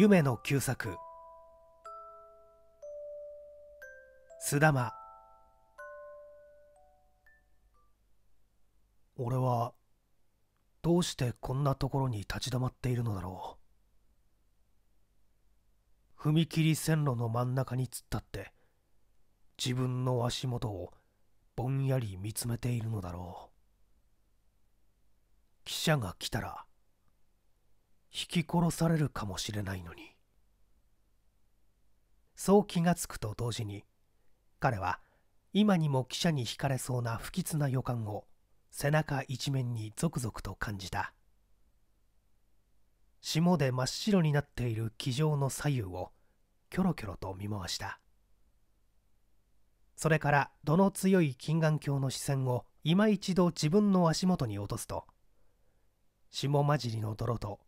夢の旧作須玉俺はどうしてこんなところに立ち止まっているのだろう踏切線路の真ん中に突っ立って自分の足元をぼんやり見つめているのだろう汽車が来たら引き殺されるかもしれないのにそう気がつくと同時に彼は今にも汽車にひかれそうな不吉な予感を背中一面にゾクゾクと感じた霜で真っ白になっている騎乗の左右をキョロキョロと見回したそれからどの強い金眼鏡の視線を今一度自分の足元に落とすと霜混じりの泥と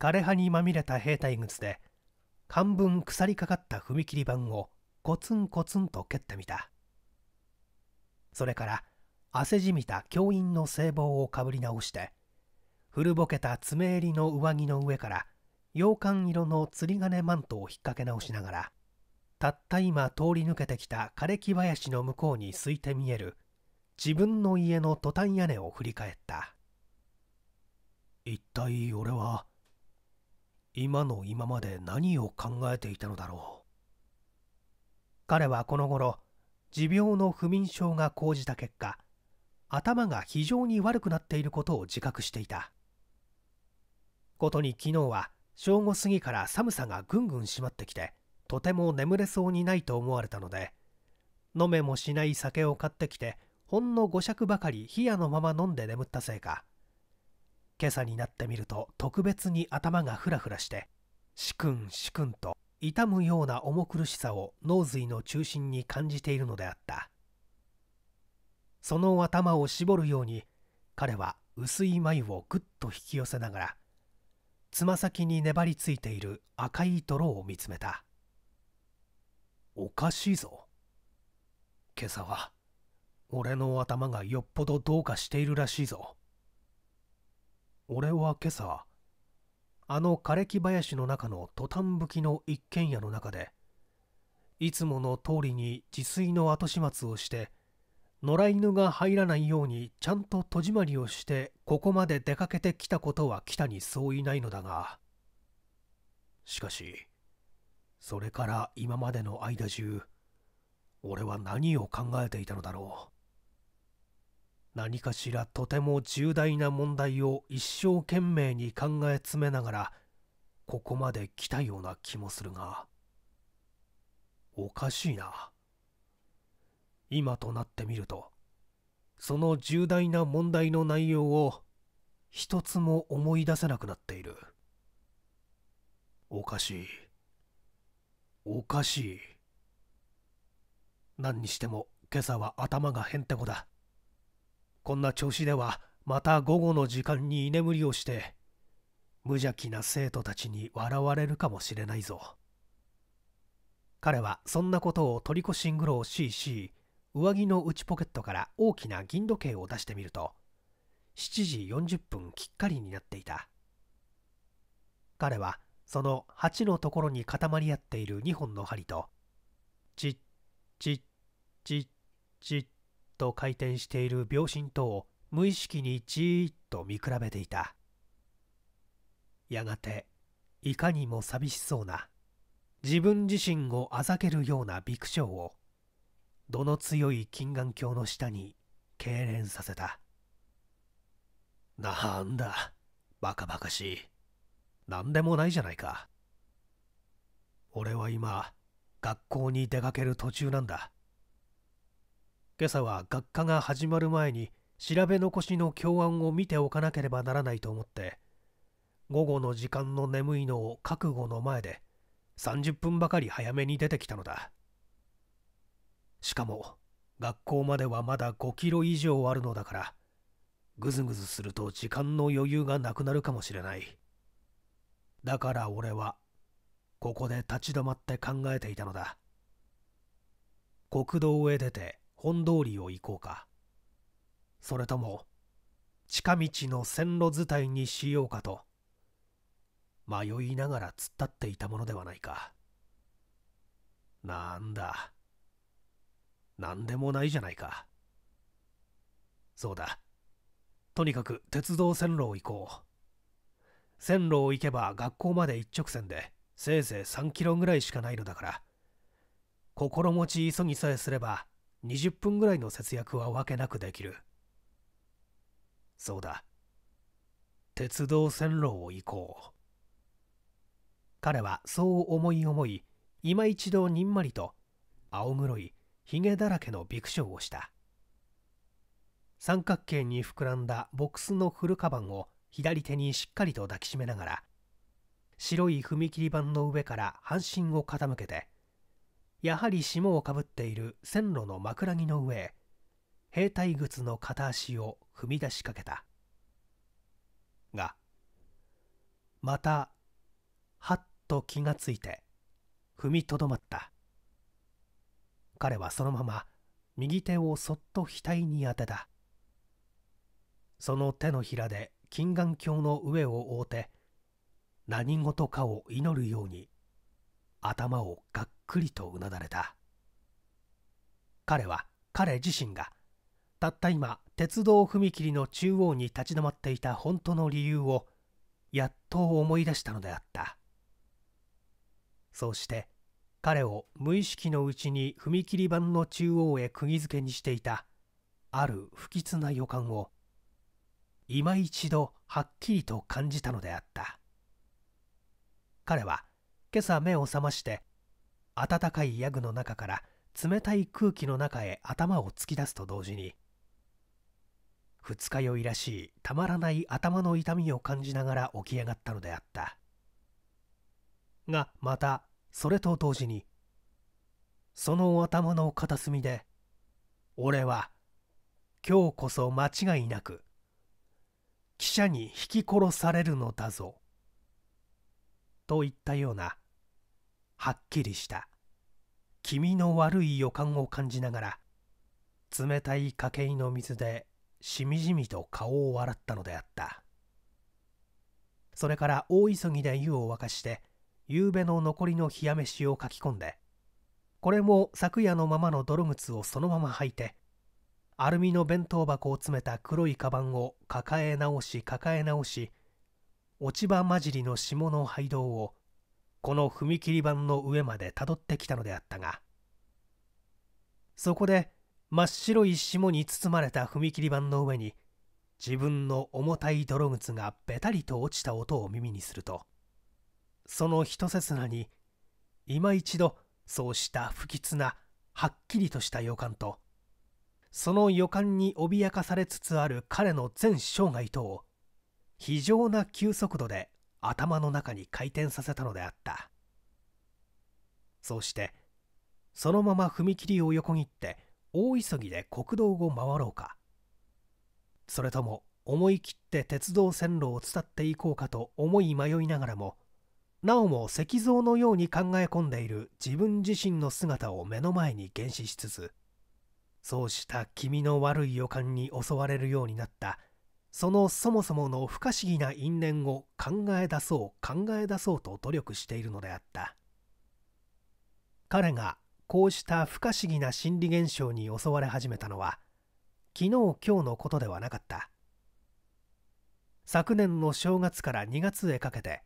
枯れ葉にまみれた兵隊靴で半分腐りかかった踏切板をコツンコツンと蹴ってみたそれから汗じみた教員の制帽をかぶり直して古ぼけた爪襟の上着の上から洋館色の釣り鐘マントを引っ掛け直しながらたった今通り抜けてきた枯れ木林の向こうにすいて見える自分の家のトタン屋根を振り返った一体俺は今の今まで何を考えていたのだろう彼はこの頃持病の不眠症が講じた結果頭が非常に悪くなっていることを自覚していたことに昨日は正午過ぎから寒さがぐんぐん締まってきてとても眠れそうにないと思われたので飲めもしない酒を買ってきてほんの5尺ばかり冷やのまま飲んで眠ったせいか今朝になってみると特別に頭がふらふらしてしくんしくんと痛むような重苦しさを脳髄の中心に感じているのであったその頭を絞るように彼は薄い眉をぐっと引き寄せながらつま先に粘りついている赤い泥を見つめたおかしいぞ今朝は俺の頭がよっぽどどうかしているらしいぞ俺は今朝あの枯れ木林の中のトタンぶきの一軒家の中でいつもの通りに自炊の後始末をして野良犬が入らないようにちゃんと戸締まりをしてここまで出かけてきたことは北に相違ないのだがしかしそれから今までの間中俺は何を考えていたのだろう何かしらとても重大な問題を一生懸命に考え詰めながらここまで来たような気もするがおかしいな今となってみるとその重大な問題の内容を一つも思い出せなくなっているおかしいおかしい何にしても今朝は頭がへんてこだこんな調子ではまた午後の時間に居眠りをして無邪気な生徒たちに笑われるかもしれないぞ彼はそんなことをトリコシングロしいし上着の内ポケットから大きな銀時計を出してみると7時40分きっかりになっていた彼はその8のところに固まり合っている2本の針とチッチッチッチッと回転している秒針とを無意識にじーっと見比べていたやがていかにも寂しそうな自分自身をあざけるようなびくしょうをどの強い金眼鏡の下に痙攣させたなんだバカバカしい何でもないじゃないか俺は今学校に出かける途中なんだ今朝は学科が始まる前に調べ残しの教案を見ておかなければならないと思って午後の時間の眠いのを覚悟の前で30分ばかり早めに出てきたのだしかも学校まではまだ5キロ以上あるのだからぐずぐずすると時間の余裕がなくなるかもしれないだから俺はここで立ち止まって考えていたのだ国道へ出て本通りを行こうかそれとも近道の線路伝いにしようかと迷いながら突っ立っていたものではないかなんだ何でもないじゃないかそうだとにかく鉄道線路を行こう線路を行けば学校まで一直線でせいぜい3キロぐらいしかないのだから心持ち急ぎさえすれば20分ぐらいの節約はわけなくできるそうだ鉄道線路を行こう彼はそう思い思い今一度にんまりと青黒いひげだらけのビクションをした三角形に膨らんだボックスの古カバンを左手にしっかりと抱きしめながら白い踏切板の上から半身を傾けてやはり霜をかぶっている線路の枕木の上へ兵隊靴の片足を踏み出しかけたがまたはっと気がついて踏みとどまった彼はそのまま右手をそっと額に当てたその手のひらで金眼鏡の上を覆うて何事かを祈るように頭をガッくりとうなだれた彼は彼自身がたった今鉄道踏切の中央に立ち止まっていた本当の理由をやっと思い出したのであったそうして彼を無意識のうちに踏切板の中央へ釘付けにしていたある不吉な予感を今一度はっきりと感じたのであった彼は今朝目を覚まして暖かいヤグの中から冷たい空気の中へ頭を突き出すと同時に二日酔いらしいたまらない頭の痛みを感じながら起き上がったのであったがまたそれと同時にその頭の片隅で俺は今日こそ間違いなく記者に引き殺されるのだぞと言ったようなはっきりした気味の悪い予感を感じながら冷たい家計の水でしみじみと顔を洗ったのであったそれから大急ぎで湯を沸かして夕べの残りの冷や飯をかき込んでこれも昨夜のままの泥靴をそのまま履いてアルミの弁当箱を詰めた黒いカバンを抱え直し抱え直し落ち葉混じりの霜の廃道をこの踏切板の上までたどってきたのであったがそこで真っ白い霜に包まれた踏切板の上に自分の重たい泥靴がべたりと落ちた音を耳にするとその一刹那に今一度そうした不吉なはっきりとした予感とその予感に脅かされつつある彼の全生涯とを非常な急速度で頭の中に回転させたのであったそうしてそのまま踏切を横切って大急ぎで国道を回ろうかそれとも思い切って鉄道線路を伝っていこうかと思い迷いながらもなおも石像のように考え込んでいる自分自身の姿を目の前に原始しつつそうした気味の悪い予感に襲われるようになったそのそもそもの不可思議な因縁を考え出そう考え出そうと努力しているのであった彼がこうした不可思議な心理現象に襲われ始めたのは昨日今日のことではなかった昨年の正月から2月へかけて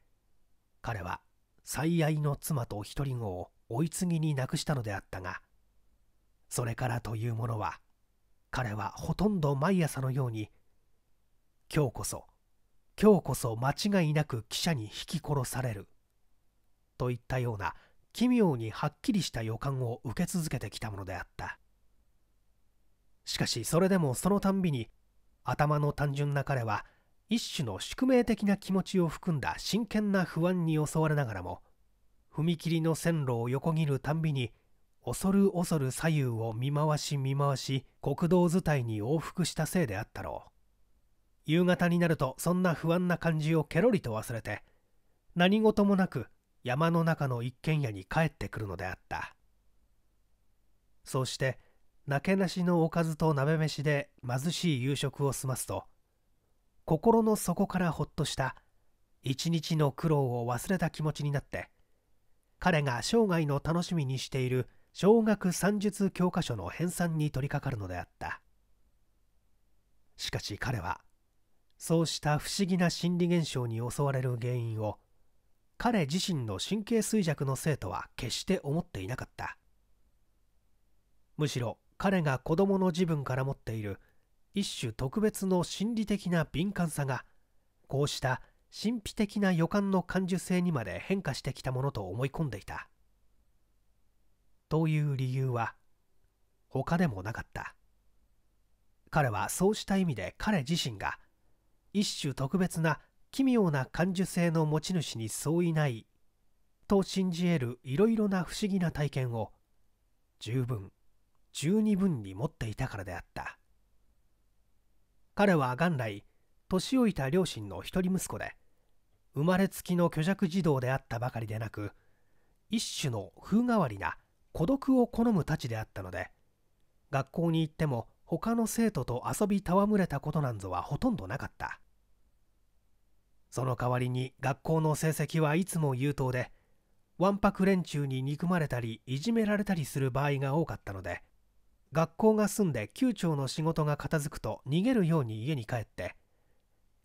彼は最愛の妻と一人子を追い継ぎに亡くしたのであったがそれからというものは彼はほとんど毎朝のように今日こそ今日こそ間違いなく記者に引き殺されるといったような奇妙にはっきりした予感を受け続けてきたものであったしかしそれでもそのたんびに頭の単純な彼は一種の宿命的な気持ちを含んだ真剣な不安に襲われながらも踏切の線路を横切るたんびに恐る恐る左右を見回し見回し国道伝いに往復したせいであったろう夕方になるとそんな不安な感じをケロリと忘れて何事もなく山の中の一軒家に帰ってくるのであったそうしてなけなしのおかずと鍋飯で貧しい夕食を済ますと心の底からほっとした一日の苦労を忘れた気持ちになって彼が生涯の楽しみにしている小学算術教科書の編纂に取り掛かるのであったしかし彼はそうした不思議な心理現象に襲われる原因を彼自身の神経衰弱の生徒は決して思っていなかったむしろ彼が子供の自分から持っている一種特別の心理的な敏感さがこうした神秘的な予感の感受性にまで変化してきたものと思い込んでいたという理由は他でもなかった彼はそうした意味で彼自身が一種特別な奇妙な感受性の持ち主に相違ないと信じ得るいろいろな不思議な体験を十分十二分に持っていたからであった彼は元来年老いた両親の一人息子で生まれつきの虚弱児童であったばかりでなく一種の風変わりな孤独を好むたちであったので学校に行っても他の生徒と遊び戯れたことなんぞはほとんどなかったその代わりに学校の成績はいつも優等でわんぱく連中に憎まれたりいじめられたりする場合が多かったので学校が済んで球長の仕事が片付くと逃げるように家に帰って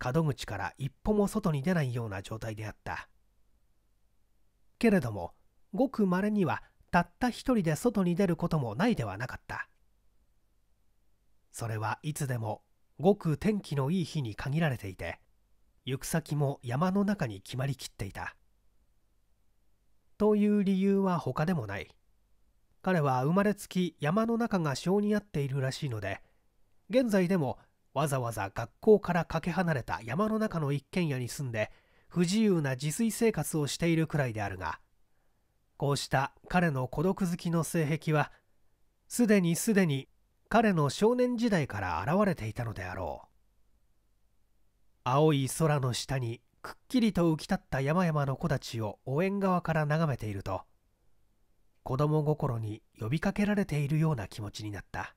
門口から一歩も外に出ないような状態であったけれどもごくまれにはたった一人で外に出ることもないではなかったそれはいつでもごく天気のいい日に限られていて行く先も山の中に決まりきっていたという理由は他でもない彼は生まれつき山の中が性に合っているらしいので現在でもわざわざ学校からかけ離れた山の中の一軒家に住んで不自由な自炊生活をしているくらいであるがこうした彼の孤独好きの性癖はすでにすでに彼の少年時代から現れていたのであろう青い空の下にくっきりと浮き立った山々の木立を応援側から眺めていると子供心に呼びかけられているような気持ちになった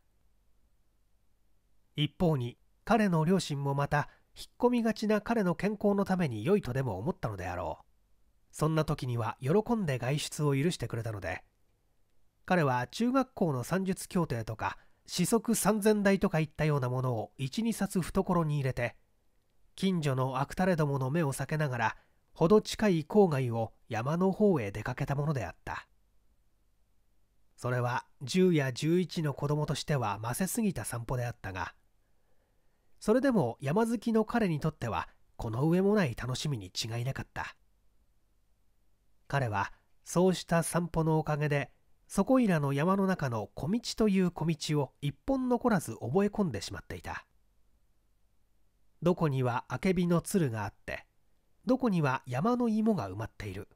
一方に彼の両親もまた引っ込みがちな彼の健康のために良いとでも思ったのであろうそんな時には喜んで外出を許してくれたので彼は中学校の算術協定とか四則三千台とかいったようなものを12冊懐に入れて近所の悪たれどもの目を避けながらほど近い郊外を山の方へ出かけたものであったそれは10や11の子供としてはませすぎた散歩であったがそれでも山好きの彼にとってはこの上もない楽しみに違いなかった彼はそうした散歩のおかげでそこいらの山の中の小道という小道を一本残らず覚え込んでしまっていたどこにはあけびの鶴があってどこには山の芋が埋まっている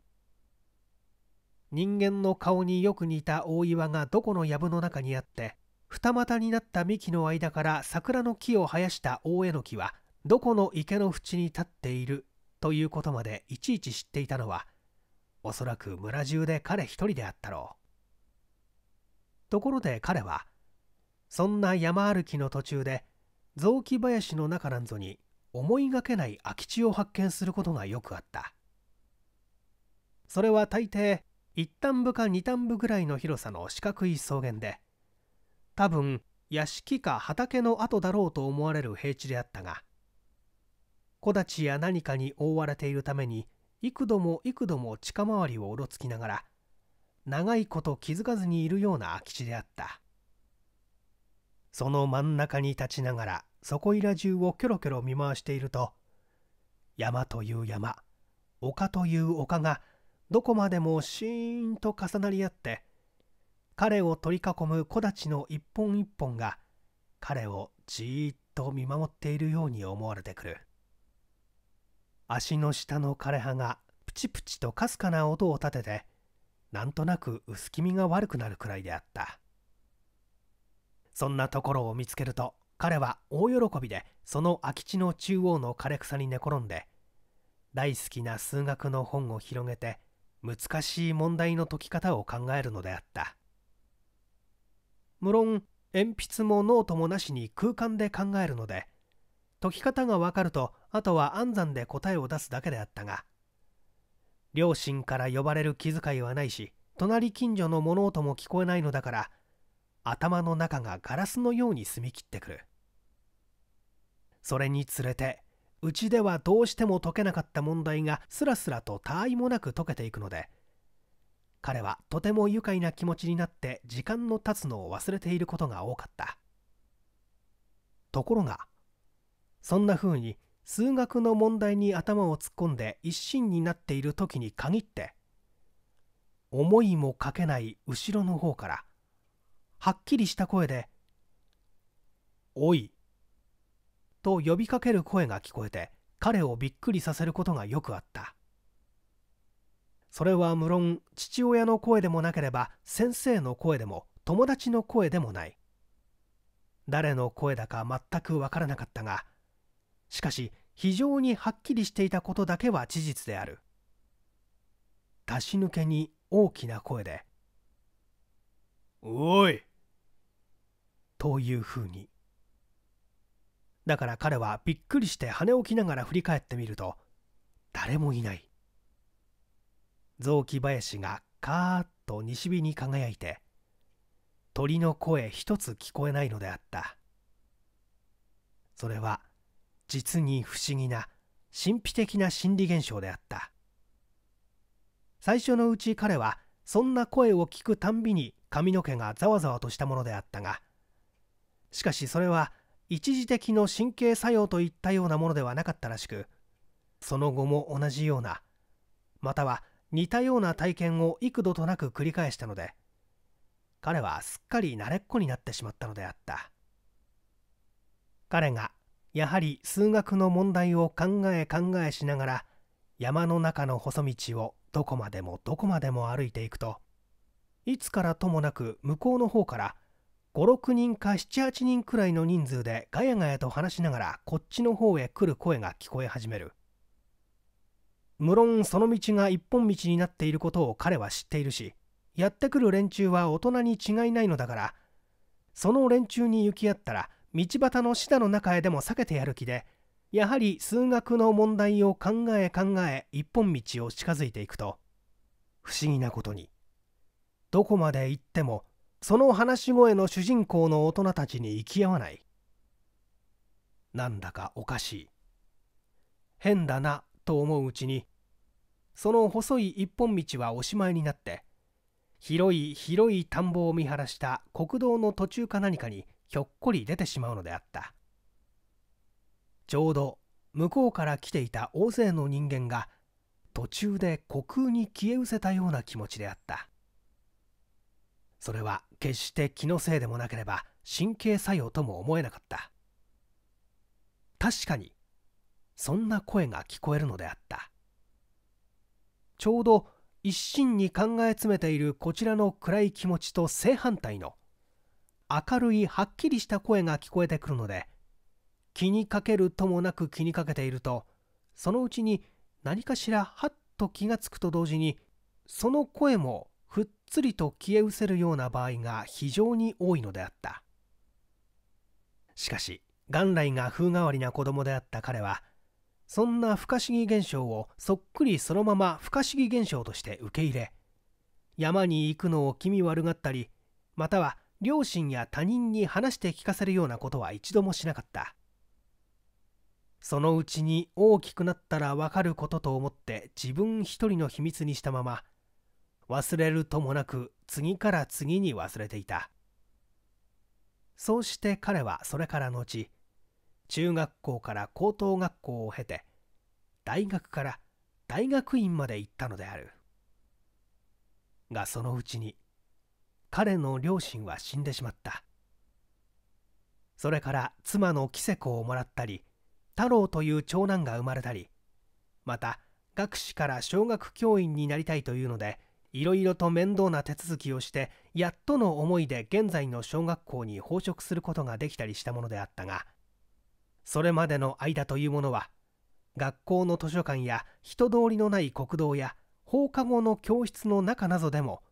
人間の顔によく似た大岩がどこの藪の中にあって二股になった幹の間から桜の木を生やした大えのきはどこの池の縁に立っているということまでいちいち知っていたのはおそらく村中で彼一人であったろうところで彼はそんな山歩きの途中で雑木林の中なんぞに思いがけない空き地を発見することがよくあったそれは大抵一端部か2端部ぐらいの広さの四角い草原で多分屋敷か畑の跡だろうと思われる平地であったが木立や何かに覆われているために幾度も幾度も近回りをうろつきながら長いこと気づかずにいるような空き地であったその真ん中に立ちながらそこいら中をキョロキョロ見回していると山という山丘という丘がどこまでもシーンと重なり合って彼を取り囲む木立の一本一本が彼をじーっと見守っているように思われてくる足の下の枯れ葉がプチプチとかすかな音を立ててなんとなく薄気味が悪くなるくらいであったそんなところを見つけると彼は大喜びでその空き地の中央の枯れ草に寝転んで大好きな数学の本を広げて難しい問題の解き方を考えるのであった無論鉛筆もノートもなしに空間で考えるので解き方がわかるとあとは暗算で答えを出すだけであったが両親から呼ばれる気遣いはないし隣近所の物音も聞こえないのだから頭の中がガラスのように澄み切ってくるそれにつれてうちではどうしても解けなかった問題がスラスラと他愛もなく解けていくので彼はとても愉快な気持ちになって時間の経つのを忘れていることが多かったところがそんな風に数学の問題に頭を突っ込んで一心になっている時に限って思いもかけない後ろの方からはっきりした声で「おい」と呼びかける声が聞こえて彼をびっくりさせることがよくあったそれは無論父親の声でもなければ先生の声でも友達の声でもない誰の声だか全く分からなかったがしかし非常にはっきりしていたことだけは事実である出し抜けに大きな声で「おいというふうにだから彼はびっくりして羽起きながら振り返ってみると誰もいない雑木林がカーッと西日に輝いて鳥の声一つ聞こえないのであったそれは実に不思議な神秘的な心理現象であった最初のうち彼はそんな声を聞くたんびに髪の毛がざわざわとしたものであったがしかしそれは一時的の神経作用といったようなものではなかったらしくその後も同じようなまたは似たような体験を幾度となく繰り返したので彼はすっかり慣れっこになってしまったのであった彼がやはり数学の問題を考え考えしながら山の中の細道をどこまでもどこまでも歩いていくといつからともなく向こうの方から56人か78人くらいの人数でガヤガヤと話しながらこっちの方へ来る声が聞こえ始める無論その道が一本道になっていることを彼は知っているしやってくる連中は大人に違いないのだからその連中に行き合ったら道端のシダの中へでも避けてやる気でやはり数学の問題を考え考え一本道を近づいていくと不思議なことにどこまで行ってもその話し声の主人公の大人たちに行き合わないなんだかおかしい変だなと思ううちにその細い一本道はおしまいになって広い広い田んぼを見晴らした国道の途中か何かにひょっこり出てしまうのであったちょうど向こうから来ていた大勢の人間が途中で虚空に消え失せたような気持ちであったそれは決して気のせいでもなければ神経作用とも思えなかった確かにそんな声が聞こえるのであったちょうど一心に考え詰めているこちらの暗い気持ちと正反対の明るいはっきりした声が聞こえてくるので気にかけるともなく気にかけているとそのうちに何かしらハッと気がつくと同時にその声もふっつりと消え失せるような場合が非常に多いのであったしかし元来が風変わりな子供であった彼はそんな不可思議現象をそっくりそのまま不可思議現象として受け入れ山に行くのを気味悪がったりまたは両親や他人に話して聞かせるようなことは一度もしなかったそのうちに大きくなったらわかることと思って自分一人の秘密にしたまま忘れるともなく次から次に忘れていたそうして彼はそれから後中学校から高等学校を経て大学から大学院まで行ったのであるがそのうちに彼の両親は死んでしまったそれから妻のキ瀬子をもらったり太郎という長男が生まれたりまた学士から小学教員になりたいというのでいろいろと面倒な手続きをしてやっとの思いで現在の小学校に報職することができたりしたものであったがそれまでの間というものは学校の図書館や人通りのない国道や放課後の教室の中などでも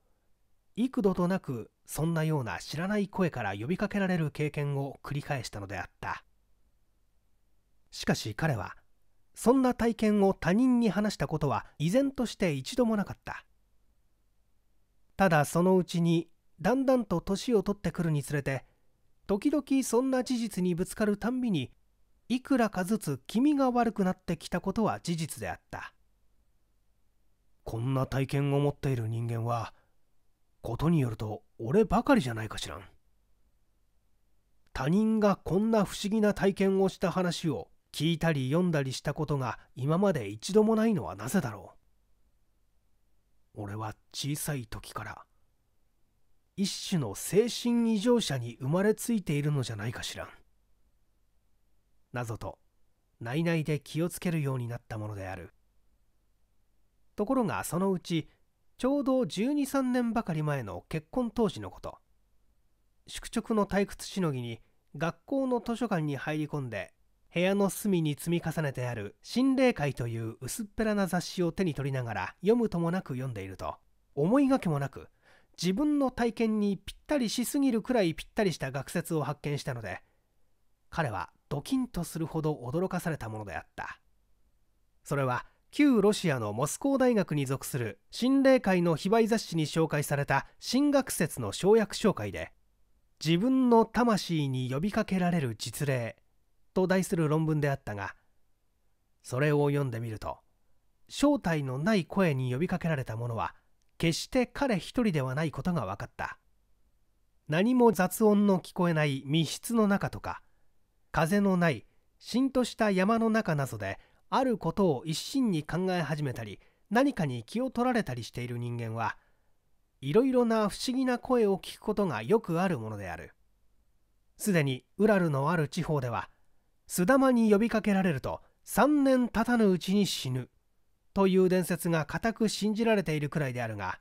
幾度となくそんなような知らない声から呼びかけられる経験を繰り返したのであったしかし彼はそんな体験を他人に話したことは依然として一度もなかったただそのうちにだんだんと年を取ってくるにつれて時々そんな事実にぶつかるたんびにいくらかずつ気味が悪くなってきたことは事実であったこんな体験を持っている人間はことによると俺ばかりじゃないかしらん他人がこんな不思議な体験をした話を聞いたり読んだりしたことが今まで一度もないのはなぜだろう俺は小さい時から一種の精神異常者に生まれついているのじゃないかしらんぞと内々で気をつけるようになったものであるところがそのうちちょうど123年ばかり前の結婚当時のこと宿直の退屈しのぎに学校の図書館に入り込んで部屋の隅に積み重ねてある心霊界という薄っぺらな雑誌を手に取りながら読むともなく読んでいると思いがけもなく自分の体験にぴったりしすぎるくらいぴったりした学説を発見したので彼はドキンとするほど驚かされたものであったそれは旧ロシアのモスコー大学に属する心霊界の非売雑誌に紹介された新学説の省略紹介で自分の魂に呼びかけられる実例と題する論文であったがそれを読んでみると正体のない声に呼びかけられたものは決して彼一人ではないことが分かった何も雑音の聞こえない密室の中とか風のないしんとした山の中などであることを一心に考え始めたり何かに気を取られたりしている人間はいろいろな不思議な声を聞くことがよくあるものであるすでにウラルのある地方では須玉に呼びかけられると3年経たぬうちに死ぬという伝説が固く信じられているくらいであるが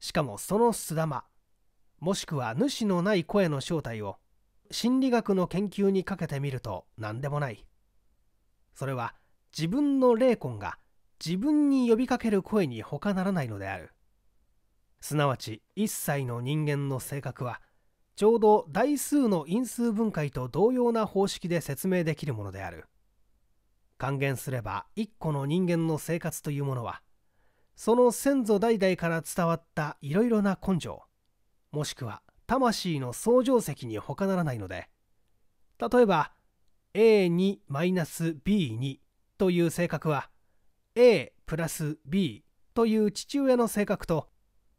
しかもその巣玉もしくは主のない声の正体を心理学の研究にかけてみると何でもないそれは自分の霊魂が自分に呼びかける声に他ならないのであるすなわち一切の人間の性格はちょうど代数の因数分解と同様な方式で説明できるものである還元すれば一個の人間の生活というものはその先祖代々から伝わったいろいろな根性もしくは魂の相乗積に他ならないので例えば A2-B2 という性格は A プラス B という父親の性格と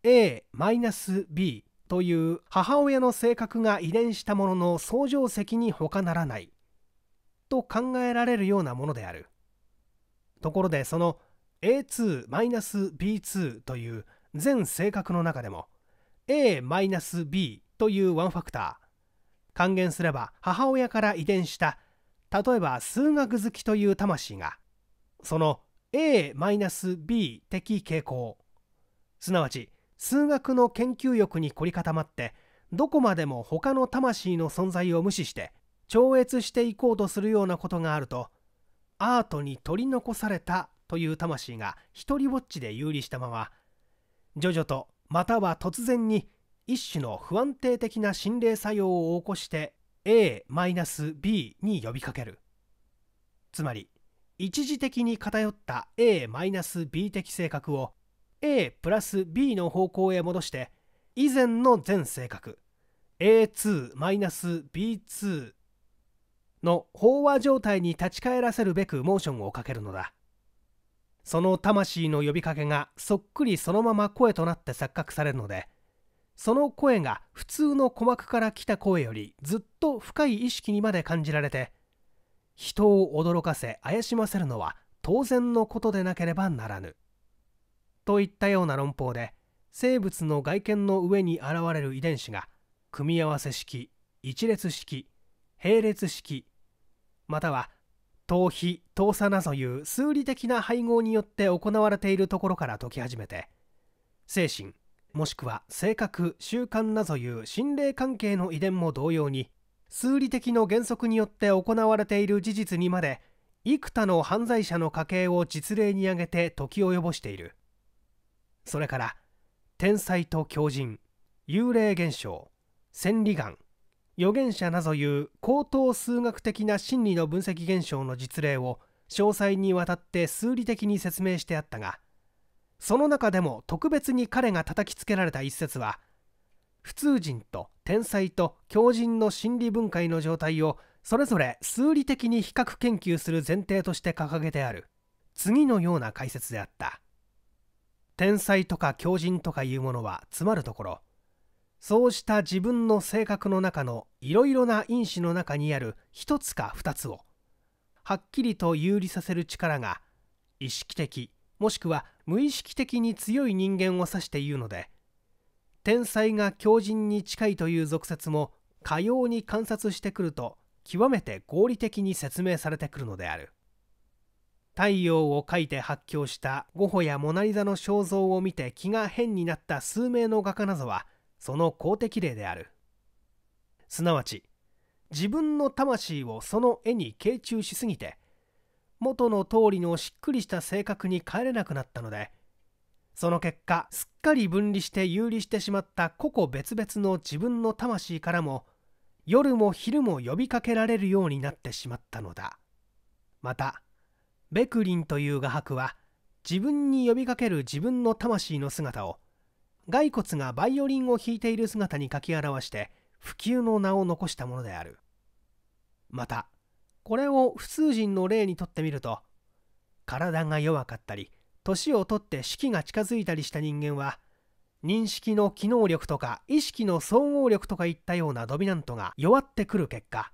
A-B という母親の性格が遺伝したものの相乗積に他ならないと考えられるようなものであるところでその A2-B2 という全性格の中でも A-B というワンファクター還元すれば母親から遺伝した例えば数学好きという魂がその A-B 的傾向すなわち数学の研究欲に凝り固まってどこまでも他の魂の存在を無視して超越していこうとするようなことがあるとアートに取り残されたという魂が一りぼっちで有利したまま徐々とまたは突然に一種の不安定的な心霊作用を起こして A-B に呼びかけるつまり一時的に偏った A-B 的性格を A プラス B の方向へ戻して以前の全性格 A2 マイナス B2 の飽和状態に立ち返らせるべくモーションをかけるのだその魂の呼びかけがそっくりそのまま声となって錯覚されるのでその声が普通の鼓膜から来た声よりずっと深い意識にまで感じられて人を驚かせ怪しませるのは当然のことでなければならぬ。といったような論法で生物の外見の上に現れる遺伝子が組み合わせ式一列式並列式または等比等差などいう数理的な配合によって行われているところから解き始めて精神もしくは性格習慣などいう心霊関係の遺伝も同様に数理的の原則によって行われている事実にまで幾多の犯罪者の家系を実例に挙げて時を及ぼしているそれから天才と狂人幽霊現象千里眼預言者などいう高等数学的な心理の分析現象の実例を詳細にわたって数理的に説明してあったがその中でも特別に彼が叩きつけられた一節は普通人と天才と狂人の心理分解の状態をそれぞれ数理的に比較研究する前提として掲げてある次のような解説であった。天才とか狂人とかいうものはつまるところそうした自分の性格の中のいろいろな因子の中にある一つか二つをはっきりと有利させる力が意識的もしくは無意識的に強い人間を指して言うので天才が狂人に近いという俗説もかように観察してくると極めて合理的に説明されてくるのである。太陽を描いて発狂したゴホやモナ・リザの肖像を見て気が変になった数名の画家などはその公的例であるすなわち自分の魂をその絵に傾注しすぎて元の通りのしっくりした性格に帰れなくなったのでその結果すっかり分離して遊離してしまった個々別々の自分の魂からも夜も昼も呼びかけられるようになってしまったのだまたベクリンという画伯は自分に呼びかける自分の魂の姿を骸骨がバイオリンを弾いている姿に書き表して不及の名を残したものであるまたこれを普通人の例にとってみると体が弱かったり年をとって死期が近づいたりした人間は認識の機能力とか意識の総合力とかいったようなドミナントが弱ってくる結果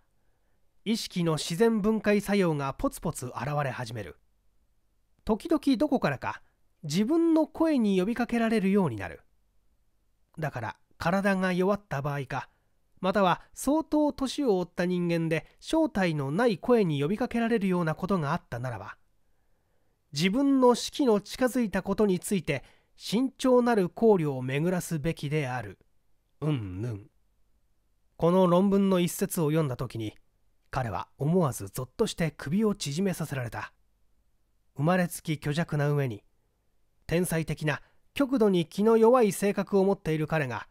意識の自然分解作用がポツポツ現れ始める時々どこからか自分の声に呼びかけられるようになるだから体が弱った場合かまたは相当年を負った人間で正体のない声に呼びかけられるようなことがあったならば自分の死期の近づいたことについて慎重なる考慮を巡らすべきであるうんぬんこの論文の一節を読んだ時に彼は思わずぞっとして首を縮めさせられた生まれつき虚弱な上に天才的な極度に気の弱い性格を持っている彼が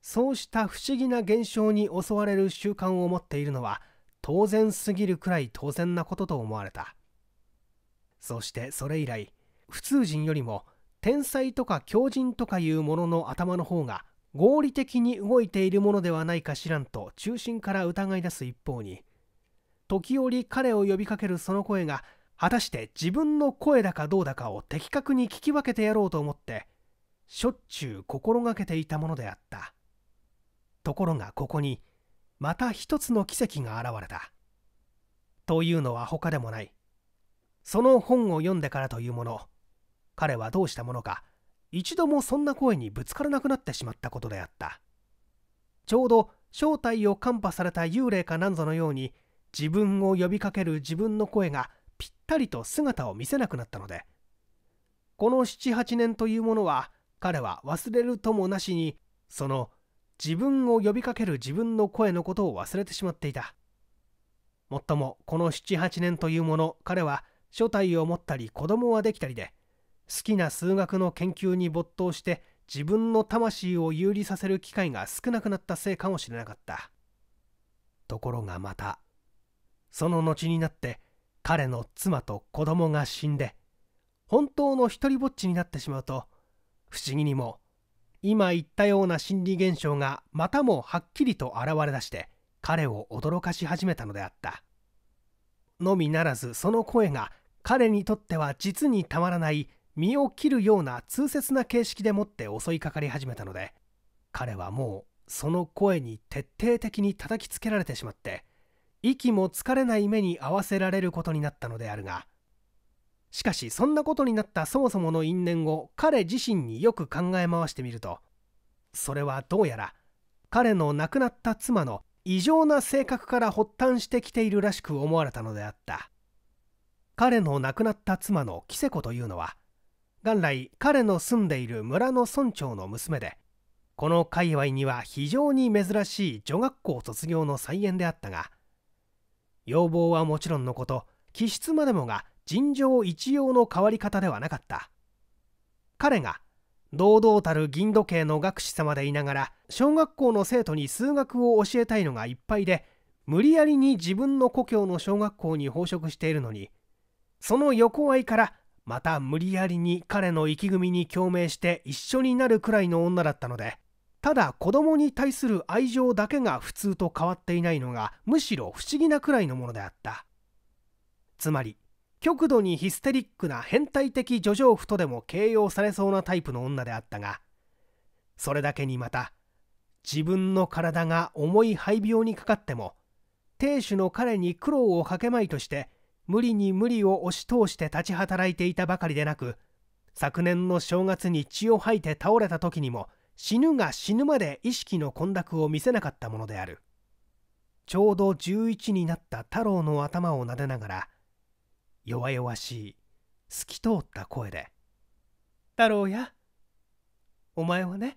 そうした不思議な現象に襲われる習慣を持っているのは当然すぎるくらい当然なことと思われたそしてそれ以来普通人よりも天才とか狂人とかいうものの頭の方が合理的に動いているものではないか知らんと中心から疑い出す一方に時折彼を呼びかけるその声が果たして自分の声だかどうだかを的確に聞き分けてやろうと思ってしょっちゅう心がけていたものであったところがここにまた一つの奇跡が現れたというのは他でもないその本を読んでからというもの彼はどうしたものか一度もそんな声にぶつからなくなってしまったことであったちょうど正体を看破された幽霊かなんぞのように自分を呼びかける自分の声がぴったりと姿を見せなくなったのでこの78年というものは彼は忘れるともなしにその自分を呼びかける自分の声のことを忘れてしまっていたもっともこの78年というもの彼は初体を持ったり子供はできたりで好きな数学の研究に没頭して自分の魂を有利させる機会が少なくなったせいかもしれなかったところがまたその後になって彼の妻と子供が死んで本当の一りぼっちになってしまうと不思議にも今言ったような心理現象がまたもはっきりと現れだして彼を驚かし始めたのであったのみならずその声が彼にとっては実にたまらない身を切るような痛切な形式でもって襲いかかり始めたので彼はもうその声に徹底的に叩きつけられてしまって息も疲れない目に合わせられることになったのであるがしかしそんなことになったそもそもの因縁を彼自身によく考え回してみるとそれはどうやら彼の亡くなった妻の異常な性格から発端してきているらしく思われたのであった彼の亡くなった妻のキセ子というのは元来彼の住んでいる村の村長の娘でこの界隈には非常に珍しい女学校卒業の再演であったが要望はもちろんのこと気質までもが尋常一様の変わり方ではなかった彼が堂々たる銀時計の学士様でいながら小学校の生徒に数学を教えたいのがいっぱいで無理やりに自分の故郷の小学校に奉職しているのにその横合いからまた無理やりに彼の意気組に共鳴して一緒になるくらいの女だったのでただ子供に対する愛情だけが普通と変わっていないのがむしろ不思議なくらいのものであったつまり極度にヒステリックな変態的叙情婦とでも形容されそうなタイプの女であったがそれだけにまた自分の体が重い肺病にかかっても亭主の彼に苦労をかけまいとして無理に無理を押し通して立ち働いていたばかりでなく昨年の正月に血を吐いて倒れた時にも死ぬが死ぬまで意識の混濁を見せなかったものであるちょうど11になった太郎の頭を撫でながら弱々しい透き通った声で「太郎やお前はね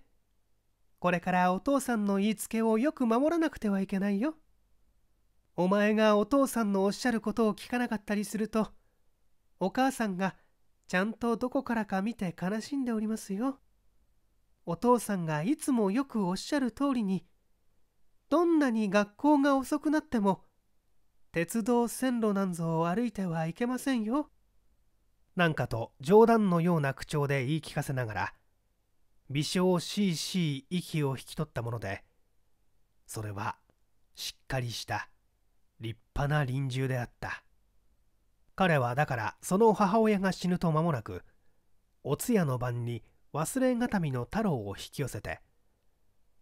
これからお父さんの言いつけをよく守らなくてはいけないよ。お前がお父さんのおっしゃることを聞かなかったりするとお母さんがちゃんとどこからか見て悲しんでおりますよ。お父さんがいつもよくおっしゃる通りにどんなに学校が遅くなっても鉄道線路なんぞを歩いてはいけませんよ。なんかと冗談のような口調で言い聞かせながら微笑しいしい息を引き取ったものでそれはしっかりした立派な臨終であった彼はだからその母親が死ぬと間もなくお通夜の晩に忘れがたみの太郎を引き寄せて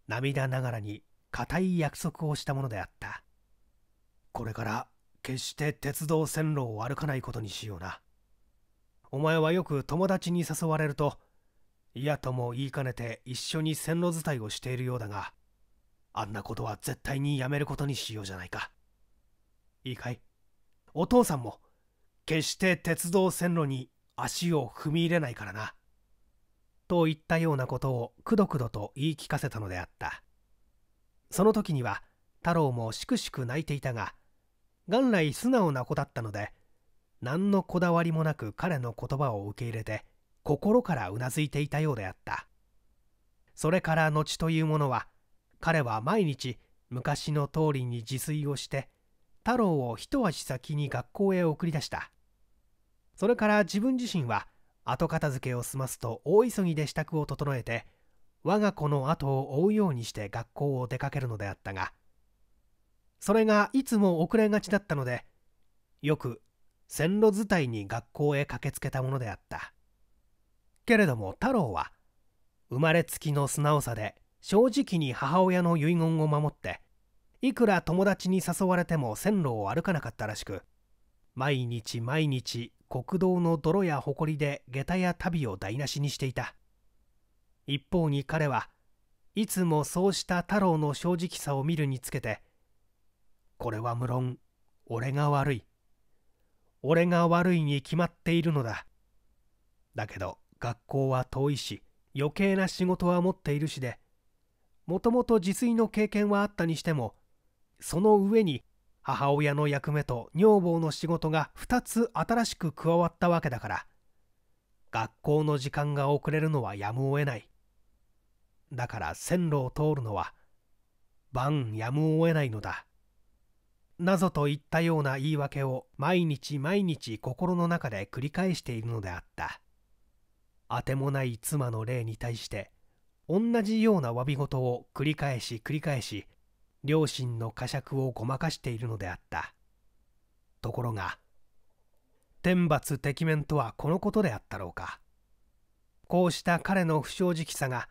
涙ながらに固い約束をしたものであったこれから決して鉄道線路を歩かないことにしようなお前はよく友達に誘われると嫌とも言いかねて一緒に線路伝いをしているようだがあんなことは絶対にやめることにしようじゃないかいいかいお父さんも決して鉄道線路に足を踏み入れないからな。といったようなことをくどくどと言い聞かせたのであったその時には太郎もしくしく泣いていたが元来素直な子だったので何のこだわりもなく彼の言葉を受け入れて心からうなずいていたようであったそれから後というものは彼は毎日昔の通りに自炊をして太郎を一足先に学校へ送り出したそれから自分自身は後片付けを済ますと大急ぎで支度を整えて我が子の後を追うようにして学校を出かけるのであったがそれがいつも遅れがちだったのでよく線路伝いに学校へ駆けつけたものであったけれども太郎は生まれつきの素直さで正直に母親の遺言を守っていくら友達に誘われても線路を歩かなかったらしく毎日毎日国道の泥や埃で下駄や旅を台無しにしていた一方に彼はいつもそうした太郎の正直さを見るにつけてこれは無論俺が悪い俺が悪いに決まっているのだだけど学校は遠いし余計な仕事は持っているしでもともと自炊の経験はあったにしてもその上に母親の役目と女房の仕事が2つ新しく加わったわけだから学校の時間が遅れるのはやむを得ないだから線路を通るのは晩やむを得ないのだなぞと言ったような言い訳を毎日毎日心の中で繰り返しているのであったあてもない妻の霊に対して同じような詫び事を繰り返し繰り返し両親の呵責をごまかしているのであったところが天罰敵面とはこのことであったろうかこうした彼の不正直さが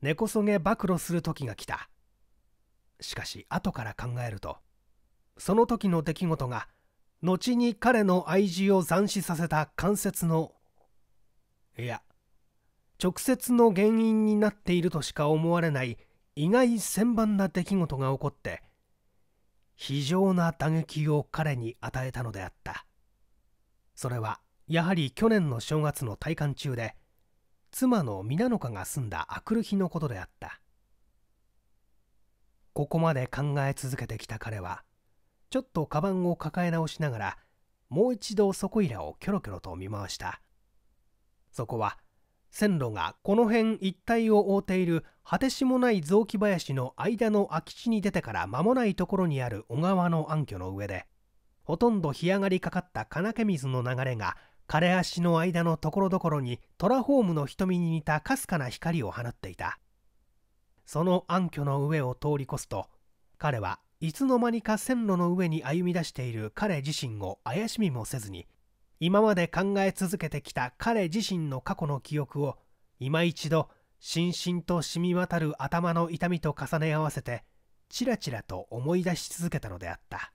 根こそげ暴露する時が来たしかし後から考えるとその時の出来事が後に彼の愛人を斬死させた関節のいや直接の原因になっているとしか思われない意外千万な出来事が起こって非常な打撃を彼に与えたのであったそれはやはり去年の正月の体感中で妻の皆の香が住んだあくる日のことであったここまで考え続けてきた彼はちょっとカバンを抱え直しながらもう一度そこいらをキョロキョロと見回したそこは線路がこの辺一帯を覆っている果てしもない雑木林の間の空き地に出てから間もないところにある小川の暗渠の上でほとんど干上がりかかった金気水の流れが枯れ足の間のところどころにトラホームの瞳に似たかすかな光を放っていたその暗渠の上を通り越すと彼はいつの間にか線路の上に歩み出している彼自身を怪しみもせずに今まで考え続けてきた彼自身の過去の記憶を今一度しんしんと染み渡る頭の痛みと重ね合わせてチラチラと思い出し続けたのであった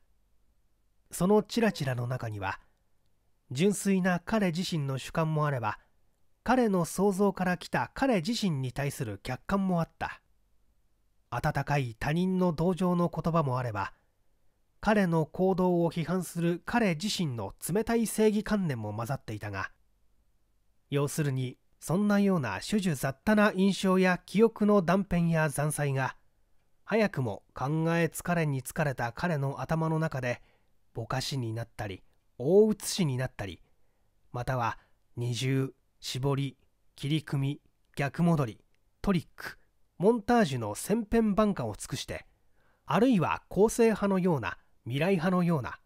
そのチラチラの中には純粋な彼自身の主観もあれば彼の想像から来た彼自身に対する客観もあった温かい他人の同情の言葉もあれば彼の行動を批判する彼自身の冷たい正義観念も混ざっていたが要するにそんなような種々雑多な印象や記憶の断片や残債が早くも考え疲れに疲れた彼の頭の中でぼかしになったり大写しになったりまたは二重絞り切り組み逆戻りトリックモンタージュの千編万化を尽くしてあるいは構成派のような未来派のような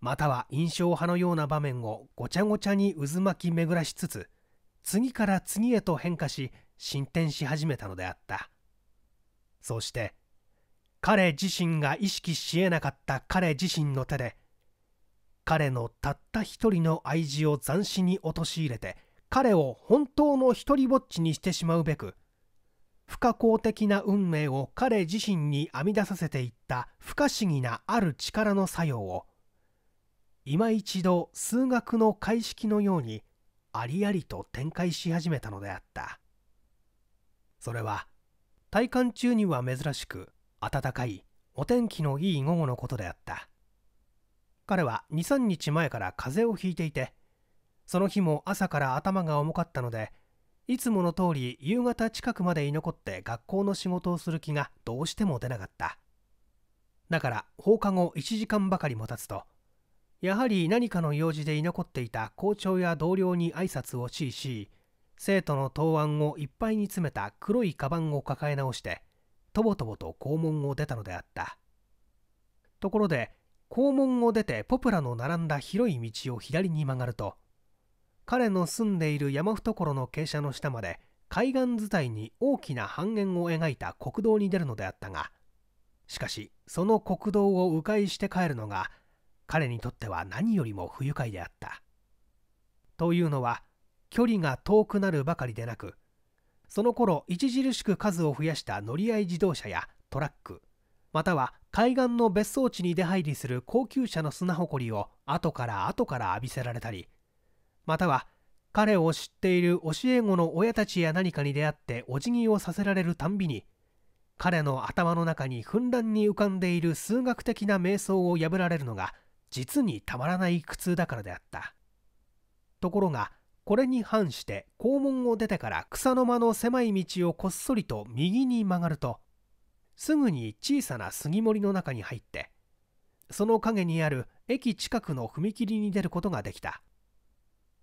または印象派のような場面をごちゃごちゃに渦巻き巡らしつつ次から次へと変化し進展し始めたのであったそして彼自身が意識しえなかった彼自身の手で彼のたった一人の愛人を斬死に陥れて彼を本当の一りぼっちにしてしまうべく不可抗的な運命を彼自身に編み出させていった不可思議なある力の作用を今一度数学の解式のようにありありと展開し始めたのであったそれは体感中には珍しく暖かいお天気のいい午後のことであった彼は23日前から風邪をひいていてその日も朝から頭が重かったのでいつもの通り夕方近くまで居残って学校の仕事をする気がどうしても出なかっただから放課後1時間ばかりも経つとやはり何かの用事で居残っていた校長や同僚に挨拶をしいし生徒の答案をいっぱいに詰めた黒いカバンを抱え直してとぼとぼと校門を出たのであったところで校門を出てポプラの並んだ広い道を左に曲がると彼の住んでいる山懐の傾斜の下まで海岸伝いに大きな半円を描いた国道に出るのであったがしかしその国道を迂回して帰るのが彼にとっては何よりも不愉快であったというのは距離が遠くなるばかりでなくその頃著しく数を増やした乗り合い自動車やトラックまたは海岸の別荘地に出入りする高級車の砂ほこりを後から後から浴びせられたりまたは彼を知っている教え子の親たちや何かに出会ってお辞儀をさせられるたんびに彼の頭の中にふんだんに浮かんでいる数学的な瞑想を破られるのが実にたまらない苦痛だからであったところがこれに反して校門を出てから草の間の狭い道をこっそりと右に曲がるとすぐに小さな杉森の中に入ってその陰にある駅近くの踏切に出ることができた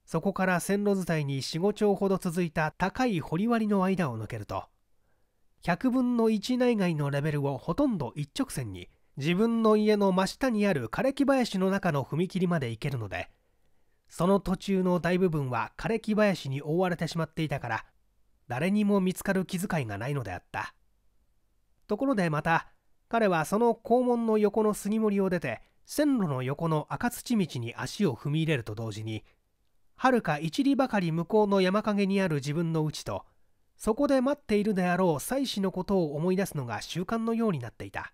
そこから線路伝いに四五丁ほど続いた高い掘割の間を抜けると100分の1内外のレベルをほとんど一直線に自分の家の真下にある枯れ木林の中の踏切まで行けるのでその途中の大部分は枯れ木林に覆われてしまっていたから誰にも見つかる気遣いがないのであったところでまた彼はその校門の横の杉森を出て線路の横の赤土道に足を踏み入れると同時にはるか一里ばかり向こうの山陰にある自分のうちとそこで待っているであろう妻子のことを思い出すのが習慣のようになっていた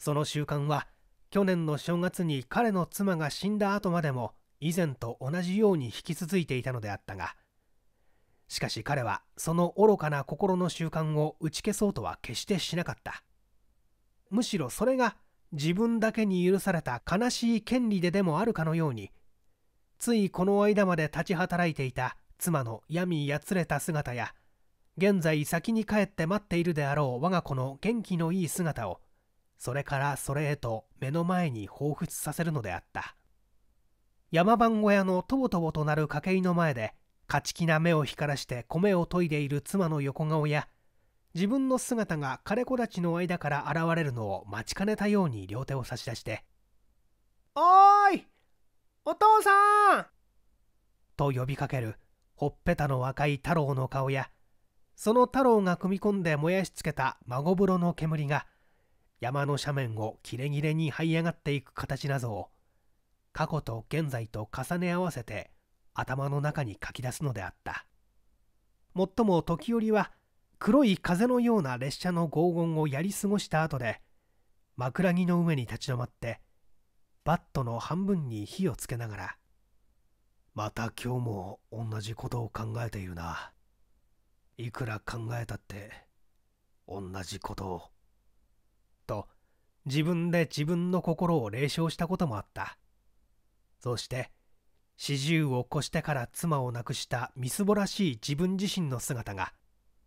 その習慣は去年の正月に彼の妻が死んだ後までも以前と同じように引き続いていたのであったがしかし彼はその愚かな心の習慣を打ち消そうとは決してしなかったむしろそれが自分だけに許された悲しい権利ででもあるかのようについこの間まで立ち働いていた妻の闇やつれた姿や現在先に帰って待っているであろう我が子の元気のいい姿をそれからそれへと目の前に彷彿させるのであった山番小屋のとぼとぼとなる筧の前で勝ち気な目を光らして米を研いでいる妻の横顔や自分の姿が彼子たちの間から現れるのを待ちかねたように両手を差し出して「おーいお父さんと呼びかけるほっぺたの若い太郎の顔やその太郎が組み込んで燃やしつけた孫風呂の煙が山の斜面をキレキレに這い上がっていく形などを過去と現在と重ね合わせて頭の中に書き出すのであったもっとも時折は黒い風のような列車の轟音をやり過ごした後で枕木の上に立ち止まってバットの半分に火をつけながらまた今日も同じことを考えているないくら考えたって同じことをと自分で自分の心を冷笑したこともあったそして四十を越してから妻を亡くしたみすぼらしい自分自身の姿が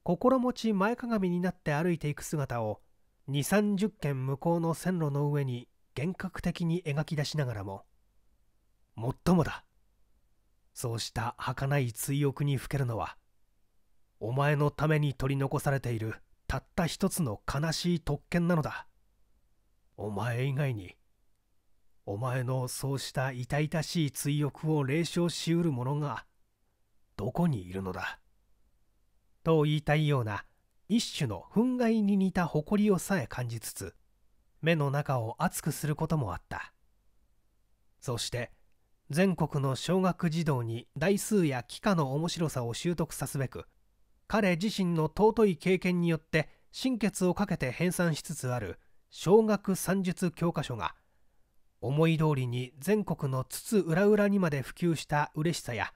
心持ち前かがみになって歩いていく姿を2 3 0軒向こうの線路の上に幻覚的に描き出しながらももっともだそうした儚い追憶にふけるのはお前のために取り残されているたった一つの悲しい特権なのだお前以外にお前のそうした痛々しい追憶を冷笑しうる者がどこにいるのだと言いたいような一種の憤慨に似た誇りをさえ感じつつ目の中を熱くすることもあったそして全国の小学児童に台数や幾何の面白さを習得さすべく彼自身の尊い経験によって心血をかけて編纂しつつある小学算術教科書が思い通りに全国の津々浦々にまで普及した嬉しさや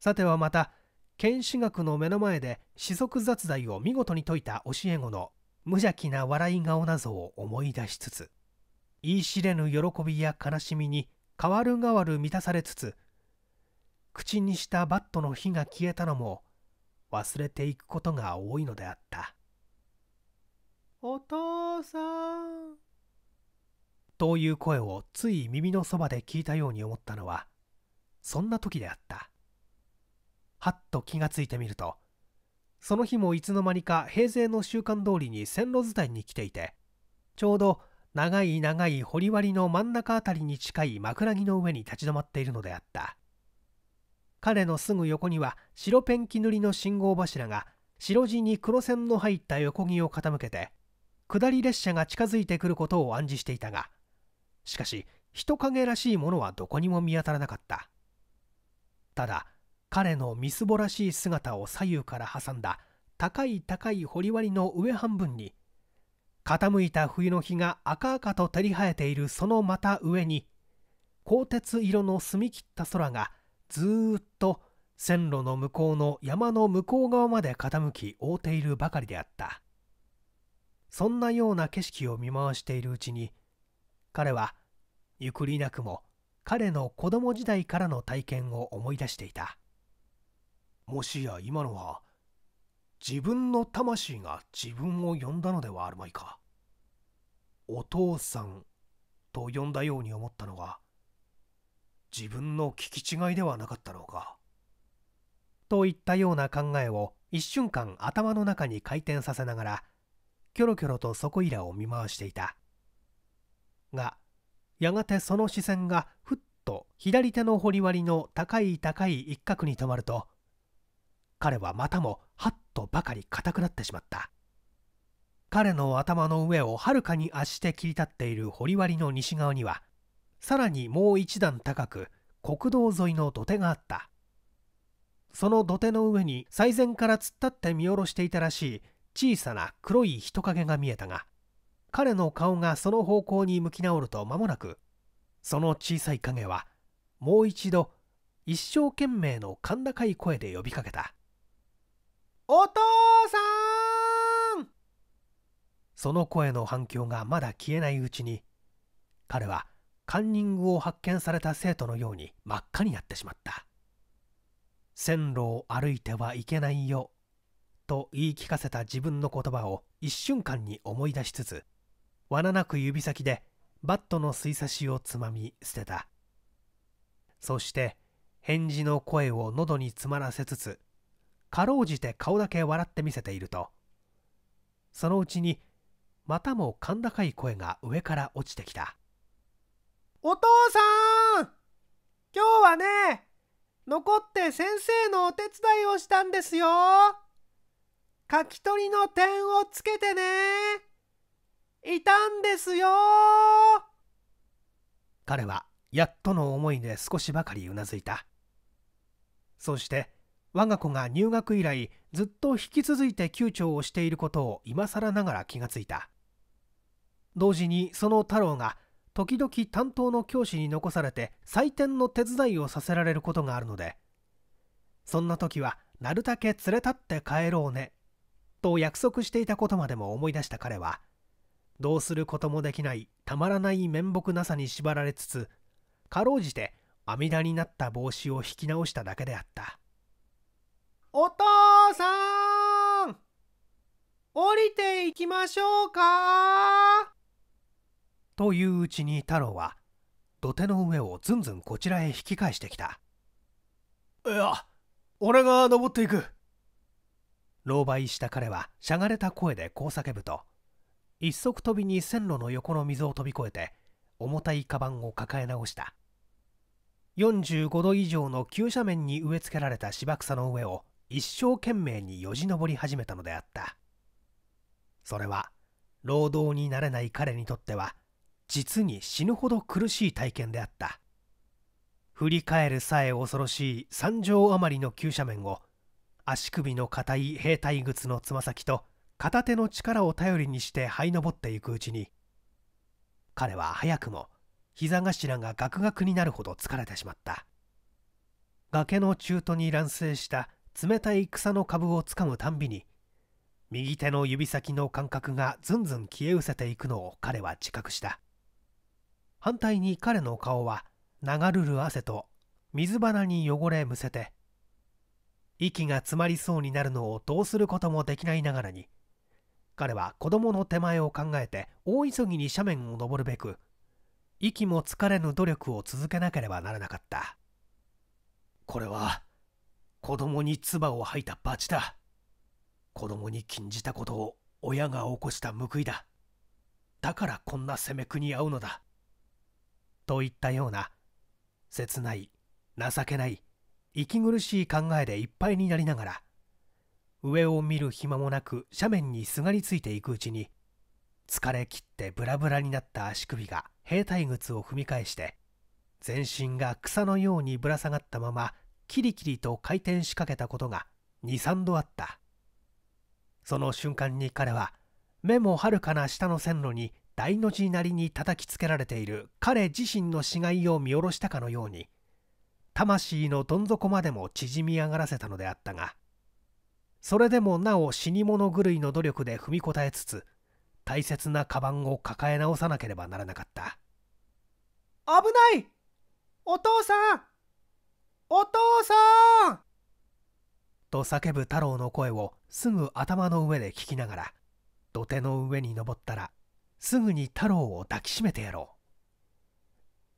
さてはまた剣士学の目の前で四則雑材を見事に説いた教え子の無邪気な笑い顔なぞを思い出しつつ言い知れぬ喜びや悲しみに変わる変わる満たされつつ口にしたバットの火が消えたのも忘れていくことが多いのであったお父さんという声をつい耳のそばで聞いたように思ったのはそんな時であったはっと気がついてみるとその日もいつの間にか平成の習慣通りに線路伝いに来ていてちょうど長い長い掘割の真ん中あたりに近い枕木の上に立ち止まっているのであった彼のすぐ横には白ペンキ塗りの信号柱が白地に黒線の入った横木を傾けて下り列車が近づいてくることを暗示していたがしかし人影らしいものはどこにも見当たらなかったただ彼のみすぼらしい姿を左右から挟んだ高い高い掘割の上半分に傾いた冬の日が赤々と照り生えているそのまた上に鋼鉄色の澄み切った空がずっと線路の向こうの山の向こう側まで傾き覆っているばかりであったそんなような景色を見回しているうちに彼はゆくりなくも彼の子供時代からの体験を思い出していたもしや今のは自分の魂が自分を呼んだのではあるまいかお父さんと呼んだように思ったのが自分の聞き違いではなかったのかといったような考えを一瞬間頭の中に回転させながらキョロキョロとそこいらを見回していたがやがてその視線がふっと左手の掘り割りの高い高い一角に止まると彼はまたもはっとばかり硬くなってしまった彼の頭の上をはるかに圧して切り立っている掘割の西側にはさらにもう一段高く国道沿いの土手があったその土手の上に最前から突っ立って見下ろしていたらしい小さな黒い人影が見えたが彼の顔がその方向に向き直ると間もなくその小さい影はもう一度一生懸命の甲高い声で呼びかけたお父さんその声の反響がまだ消えないうちに彼はカンニングを発見された生徒のように真っ赤になってしまった線路を歩いてはいけないよと言い聞かせた自分の言葉を一瞬間に思い出しつつ罠なく指先でバットの水差しをつまみ捨てたそして返事の声を喉に詰まらせつつかろうじて顔だけ笑って見せているとそのうちにまたも甲高い声が上から落ちてきた「お父さん今日はね残って先生のお手伝いをしたんですよ書き取りの点をつけてねいたんですよ彼はやっとの思いで少しばかりうなずいたそして我が子が入学以来ずっと引き続いて休長をしていることを今更ながら気がついた同時にその太郎が時々担当の教師に残されて採点の手伝いをさせられることがあるのでそんな時はなるたけ連れ立って帰ろうねと約束していたことまでも思い出した彼はどうすることもできないたまらない面目なさに縛られつつかろうじて阿弥陀になった帽子を引き直しただけであったお父さん降りていきましょうかといううちに太郎は土手の上をずんずんこちらへ引き返してきたいや俺が登っていく狼狽した彼はしゃがれた声でこう叫ぶと一足飛びに線路の横の溝を飛び越えて重たいカバンを抱え直した45度以上の急斜面に植え付けられた芝草の上を一生懸命によじ登り始めたのであったそれは労働になれない彼にとっては実に死ぬほど苦しい体験であった振り返るさえ恐ろしい3畳余りの急斜面を足首の硬い兵隊靴のつま先と片手の力を頼りにして這い登っていくうちに彼は早くも膝頭がガクガクになるほど疲れてしまった崖の中途に乱生した冷たい草の株をつかむたんびに右手の指先の感覚がずんずん消え失せていくのを彼は自覚した反対に彼の顔は流るる汗と水花に汚れむせて息が詰まりそうになるのをどうすることもできないながらに彼は子供の手前を考えて大急ぎに斜面を登るべく息も疲れぬ努力を続けなければならなかったこれは子供に唾を吐いた罰だ子供に禁じたことを親が起こした報いだだからこんな責めくに遭うのだといったような切ない情けない息苦しい考えでいっぱいになりながら上を見る暇もなく斜面にすがりついていくうちに疲れ切ってブラブラになった足首が兵隊靴を踏み返して全身が草のようにぶら下がったままキリキリと回転しかけたことが23度あったその瞬間に彼は目もはるかな下の線路に大の字なりに叩きつけられている彼自身の死骸を見下ろしたかのように魂のどん底までも縮み上がらせたのであったがそれでもなお死に物狂いの努力で踏みこたえつつ大切なカバンを抱え直さなければならなかった危ないお父さんお父さんと叫ぶ太郎の声をすぐ頭の上で聞きながら土手の上に登ったらすぐに太郎を抱きしめてやろう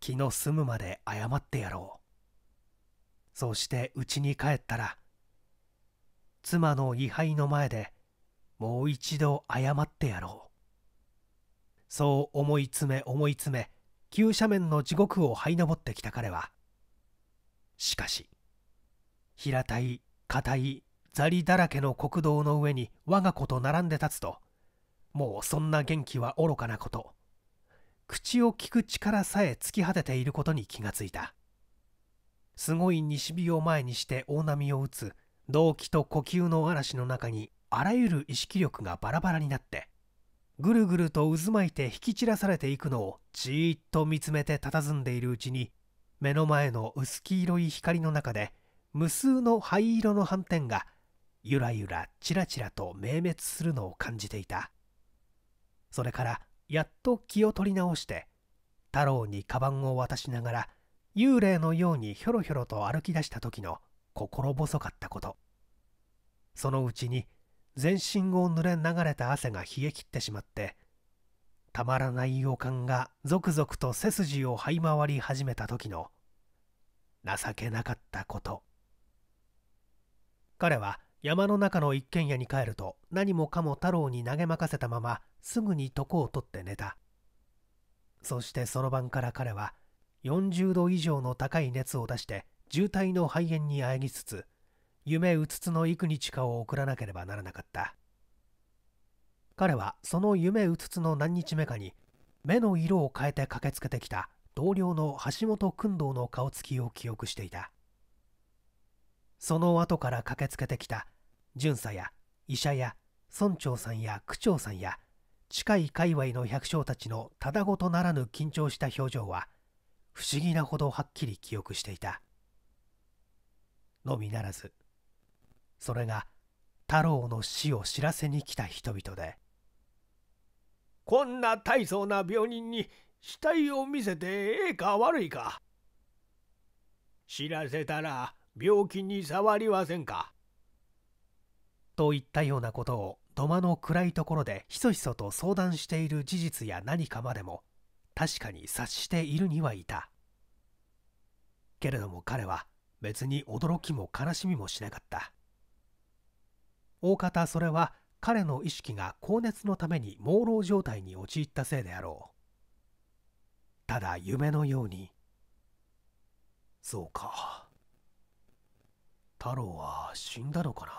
気の済むまで謝ってやろうそうして家に帰ったら妻の位牌の前でもう一度謝ってやろうそう思い詰め思い詰め急斜面の地獄を這い上ってきた彼はしかし平たい硬い砂利だらけの国道の上に我が子と並んで立つともうそんな元気は愚かなこと口を聞く力さえ突き果てていることに気がついたすごい西日を前にして大波を打つ動機と呼吸の嵐の中にあらゆる意識力がバラバラになってぐるぐると渦巻いて引き散らされていくのをじーっと見つめて佇んでいるうちに目の前の薄黄色い光の中で無数の灰色の斑点がゆらゆらちらちらと明滅するのを感じていたそれからやっと気を取り直して太郎にカバンを渡しながら幽霊のようにひょろひょろと歩き出した時の心細かったことそのうちに全身を濡れ流れた汗が冷え切ってしまってたまらない予感がぞくぞくと背筋を這い回り始めた時の情けなかったこと彼は山の中の一軒家に帰ると何もかも太郎に投げ任せたまますぐに床を取って寝たそしてその晩から彼は40度以上の高い熱を出して渋滞の肺炎にあえぎつつ夢うつつの幾日かを送らなければならなかった彼はその夢うつつの何日目かに目の色を変えて駆けつけてきた同僚の橋本君堂の顔つきを記憶していたその後から駆けつけてきた巡査や医者や村長さんや区長さんや近い界隈の百姓たちのただごとならぬ緊張した表情は不思議なほどはっきり記憶していたのみならずそれが太郎の死を知らせに来た人々でこんな大層な病人に死体を見せてええか悪いか知らせたら病気に触りませんかといったようなことを土間の暗いところでひそひそと相談している事実や何かまでも確かに察しているにはいたけれども彼は別に驚きも悲しみもしなかった大方それは彼の意識が高熱のために朦朧状態に陥ったせいであろうただ夢のようにそうか太郎は死んだのかな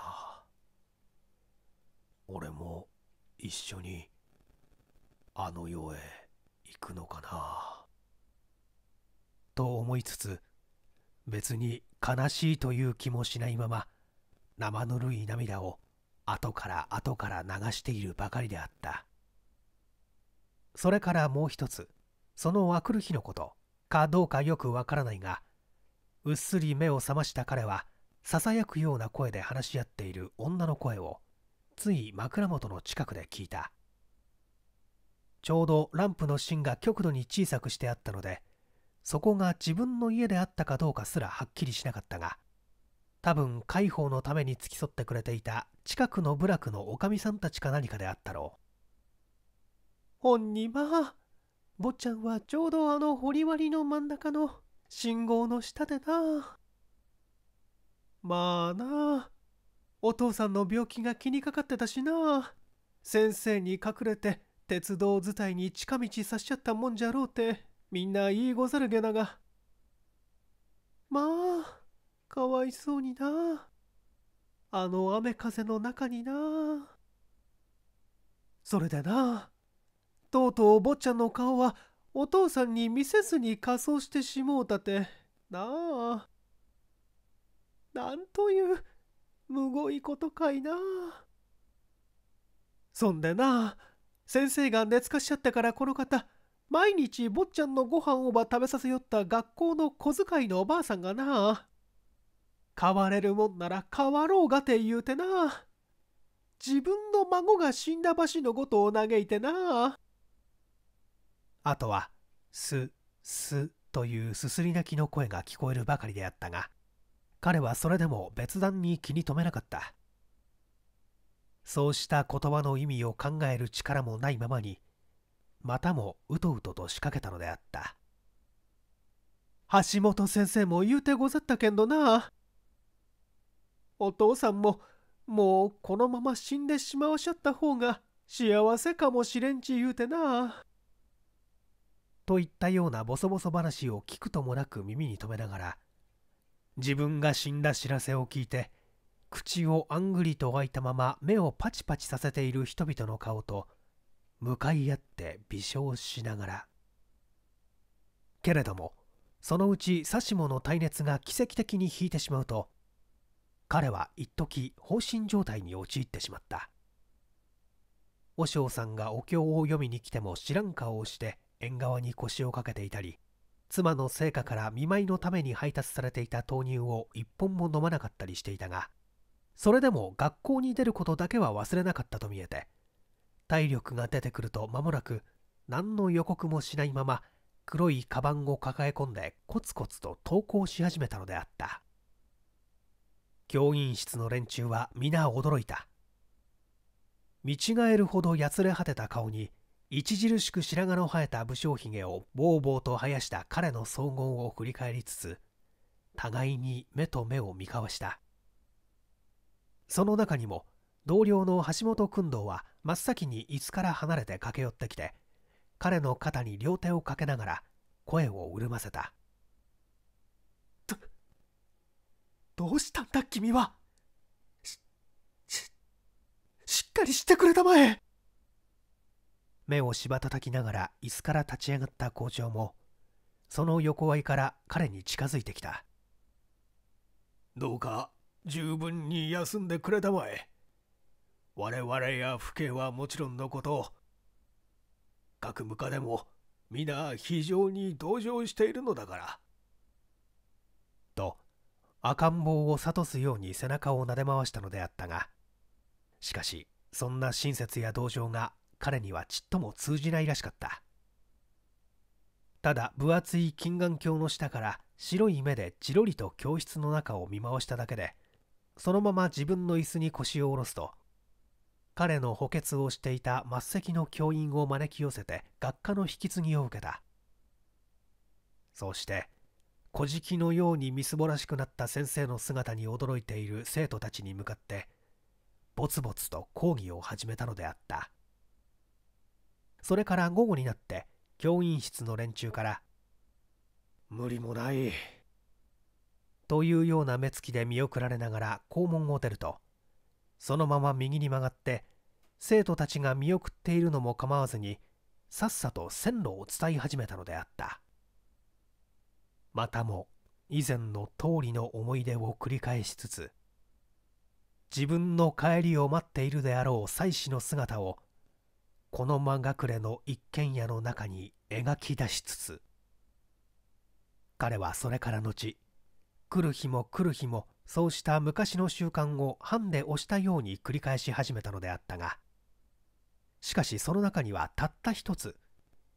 俺も一緒にあの世へ行くのかなと思いつつ別に悲しいという気もしないまま生ぬるい涙を後から後から流しているばかりであったそれからもう一つそのあくる日のことかどうかよくわからないがうっすり目を覚ました彼はささやくような声で話し合っている女の声をつい枕元の近くで聞いたちょうどランプの芯が極度に小さくしてあったのでそこが自分の家であったかどうかすらはっきりしなかったが多分介抱のために付き添ってくれていた近くの部落のおかみさんたちか何かであったろうほんにまあ坊ちゃんはちょうどあの掘割の真ん中の信号の下でな。まあなお父さんの病気が気にかかってたしな。先生に隠れて鉄道伝いに近道さしちゃったもんじゃろうて、みんな言いござるげなが。まあ、かわいそうにな。あの雨風の中にな。それでな、とうとう坊ちゃんの顔はお父さんに見せずに仮装してしもうたてなあなんというむごいことかいなそんでな先生がつかしちゃったからこの方毎日坊ちゃんのご飯をば食べさせよった学校の小遣いのおばあさんがな変われるもんなら変わろうがて言うてな自分の孫が死んだ橋のことを嘆いてなあとは、す、すというすすり泣きの声が聞こえるばかりであったが、彼はそれでも別段に気に留めなかった。そうした言葉の意味を考える力もないままに、またもうとうとと仕掛けたのであった。橋本先生も言うてござったけんどな。お父さんも、もうこのまま死んでしまわしゃった方が幸せかもしれんち言うてな。といったようなボソボソ話を聞くともなく耳に留めながら自分が死んだ知らせを聞いて口をあんぐりと開いたまま目をパチパチさせている人々の顔と向かい合って微笑しながらけれどもそのうち指しもの耐熱が奇跡的に引いてしまうと彼は一時放心状態に陥ってしまった和尚さんがお経を読みに来ても知らん顔をして縁側に腰をかけていたり妻の成果から見舞いのために配達されていた豆乳を一本も飲まなかったりしていたがそれでも学校に出ることだけは忘れなかったと見えて体力が出てくると間もなく何の予告もしないまま黒いカバンを抱え込んでコツコツと登校し始めたのであった教員室の連中は皆驚いた見違えるほどやつれ果てた顔に著しく白髪の生えた武将髭をぼうぼうと生やした彼の荘厳を振り返りつつ互いに目と目を見交わしたその中にも同僚の橋本君堂は真っ先に椅子から離れて駆け寄ってきて彼の肩に両手をかけながら声を潤ませたどどうしたんだ君はしししっかりしてくれたまえ目をしばたたきながら椅子から立ち上がった校長もその横合いから彼に近づいてきたどうか十分に休んでくれたまえ我々や父兄はもちろんのこと各部下でも皆非常に同情しているのだからと赤ん坊を諭すように背中をなで回したのであったがしかしそんな親切や同情が彼にはちっとも通じないらしかったただ分厚い金眼鏡の下から白い目でじろりと教室の中を見回しただけでそのまま自分の椅子に腰を下ろすと彼の補欠をしていた末席の教員を招き寄せて学科の引き継ぎを受けたそうして小じのようにみすぼらしくなった先生の姿に驚いている生徒たちに向かってぼつぼつと講義を始めたのであった。それから午後になって教員室の連中から「無理もない」というような目つきで見送られながら校門を出るとそのまま右に曲がって生徒たちが見送っているのも構わずにさっさと線路を伝い始めたのであったまたも以前の通りの思い出を繰り返しつつ自分の帰りを待っているであろう妻子の姿をこの間隠れの一軒家の中に描き出しつつ彼はそれから後来る日も来る日もそうした昔の習慣をハンデ押したように繰り返し始めたのであったがしかしその中にはたった一つ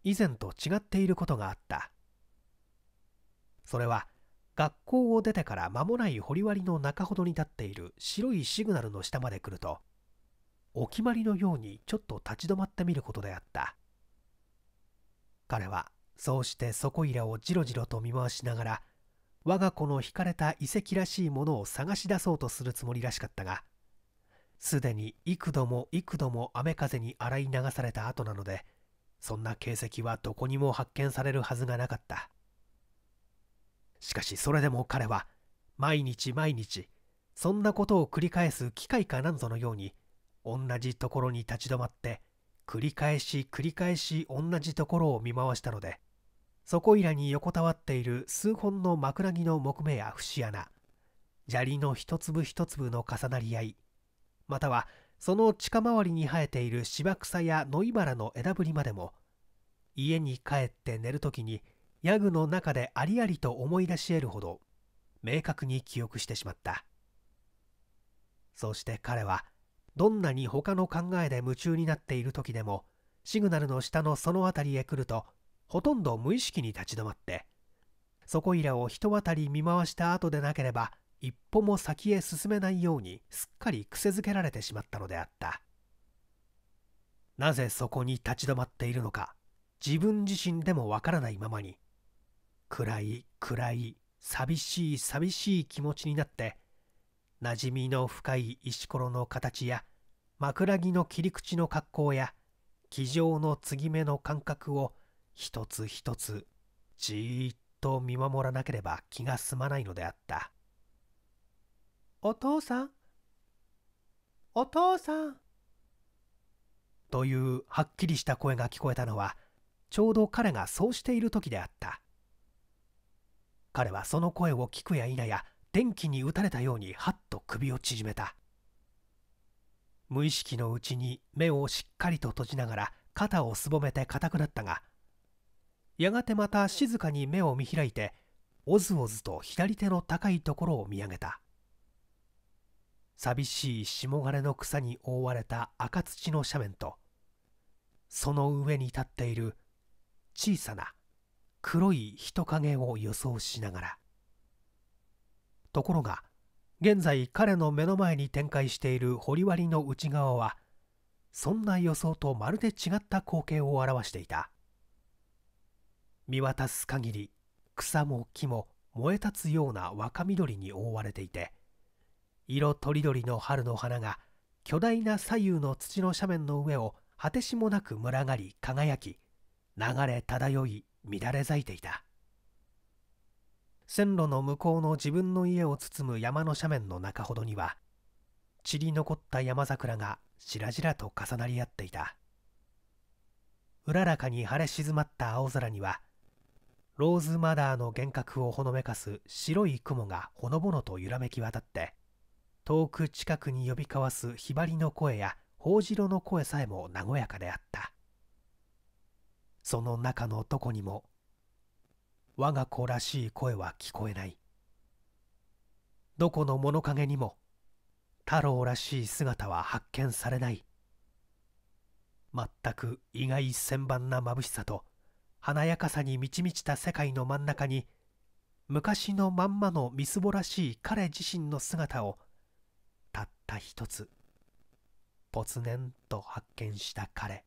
以前と違っていることがあったそれは学校を出てから間もない掘割の中ほどに立っている白いシグナルの下まで来るとお決まりのようにちょっと立ち止まってみることであった彼はそうしてそこいらをじろじろと見回しながら我が子の惹かれた遺跡らしいものを探し出そうとするつもりらしかったがすでに幾度も幾度も雨風に洗い流された後なのでそんな形跡はどこにも発見されるはずがなかったしかしそれでも彼は毎日毎日そんなことを繰り返す機械かなんぞのように同じところに立ち止まって繰り返し繰り返し同じところを見回したのでそこいらに横たわっている数本の枕木の木目や節穴砂利の一粒一粒の重なり合いまたはその近回りに生えている芝草や野原の枝ぶりまでも家に帰って寝る時にヤグの中でありありと思い出し得るほど明確に記憶してしまったそして彼はどんなに他の考えで夢中になっている時でもシグナルの下のその辺りへ来るとほとんど無意識に立ち止まってそこいらを一渡り見回した後でなければ一歩も先へ進めないようにすっかり癖づけられてしまったのであったなぜそこに立ち止まっているのか自分自身でもわからないままに暗い暗い寂しい寂しい気持ちになって馴染みの深い石ころの形や枕木の切り口の格好や気丈の継ぎ目の感覚を一つ一つじーっと見守らなければ気が済まないのであったお父さんお父さんというはっきりした声が聞こえたのはちょうど彼がそうしている時であった彼はその声を聞くや否や電気に打たれたようにはっと首を縮めた無意識のうちに目をしっかりと閉じながら肩をすぼめて硬くなったがやがてまた静かに目を見開いておずおずと左手の高いところを見上げた寂しい下枯れの草に覆われた赤土の斜面とその上に立っている小さな黒い人影を予想しながらところが現在彼の目の前に展開している掘割の内側はそんな予想とまるで違った光景を表していた見渡す限り草も木も燃え立つような若緑に覆われていて色とりどりの春の花が巨大な左右の土の斜面の上を果てしもなく群がり輝き流れ漂い乱れ咲いていた線路の向こうの自分の家を包む山の斜面の中ほどには散り残った山桜がしらじらと重なり合っていたうららかに晴れ静まった青空にはローズマダーの幻覚をほのめかす白い雲がほのぼのと揺らめき渡って遠く近くに呼び交わすひばりの声やほうじろの声さえも和やかであったその中のどこにも我が子らしい声は聞こえないどこの物陰にも太郎らしい姿は発見されない全く意外千万な眩しさと華やかさに満ち満ちた世界の真ん中に昔のまんまのみすぼらしい彼自身の姿をたった一つぽつねんと発見した彼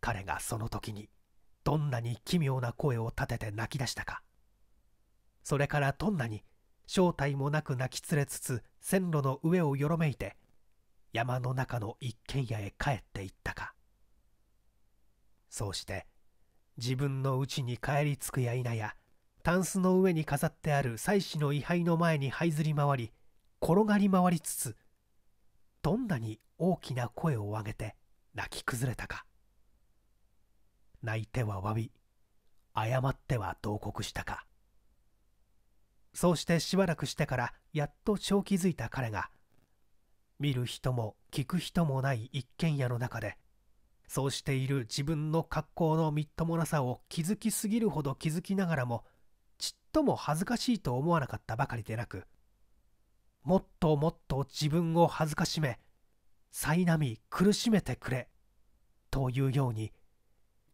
彼がその時に「どんなに奇妙な声を立てて泣き出したかそれからどんなに正体もなく泣き連れつつ線路の上をよろめいて山の中の一軒家へ帰っていったかそうして自分の家に帰り着くや否やタンスの上に飾ってある妻子の位牌の前に這いずり回り転がり回りつつどんなに大きな声を上げて泣き崩れたか泣いては詫び謝っては同国したかそうしてしばらくしてからやっと正気づいた彼が見る人も聞く人もない一軒家の中でそうしている自分の格好のみっともなさを気づきすぎるほど気づきながらもちっとも恥ずかしいと思わなかったばかりでなくもっともっと自分を恥ずかしめ苛み苦しめてくれというように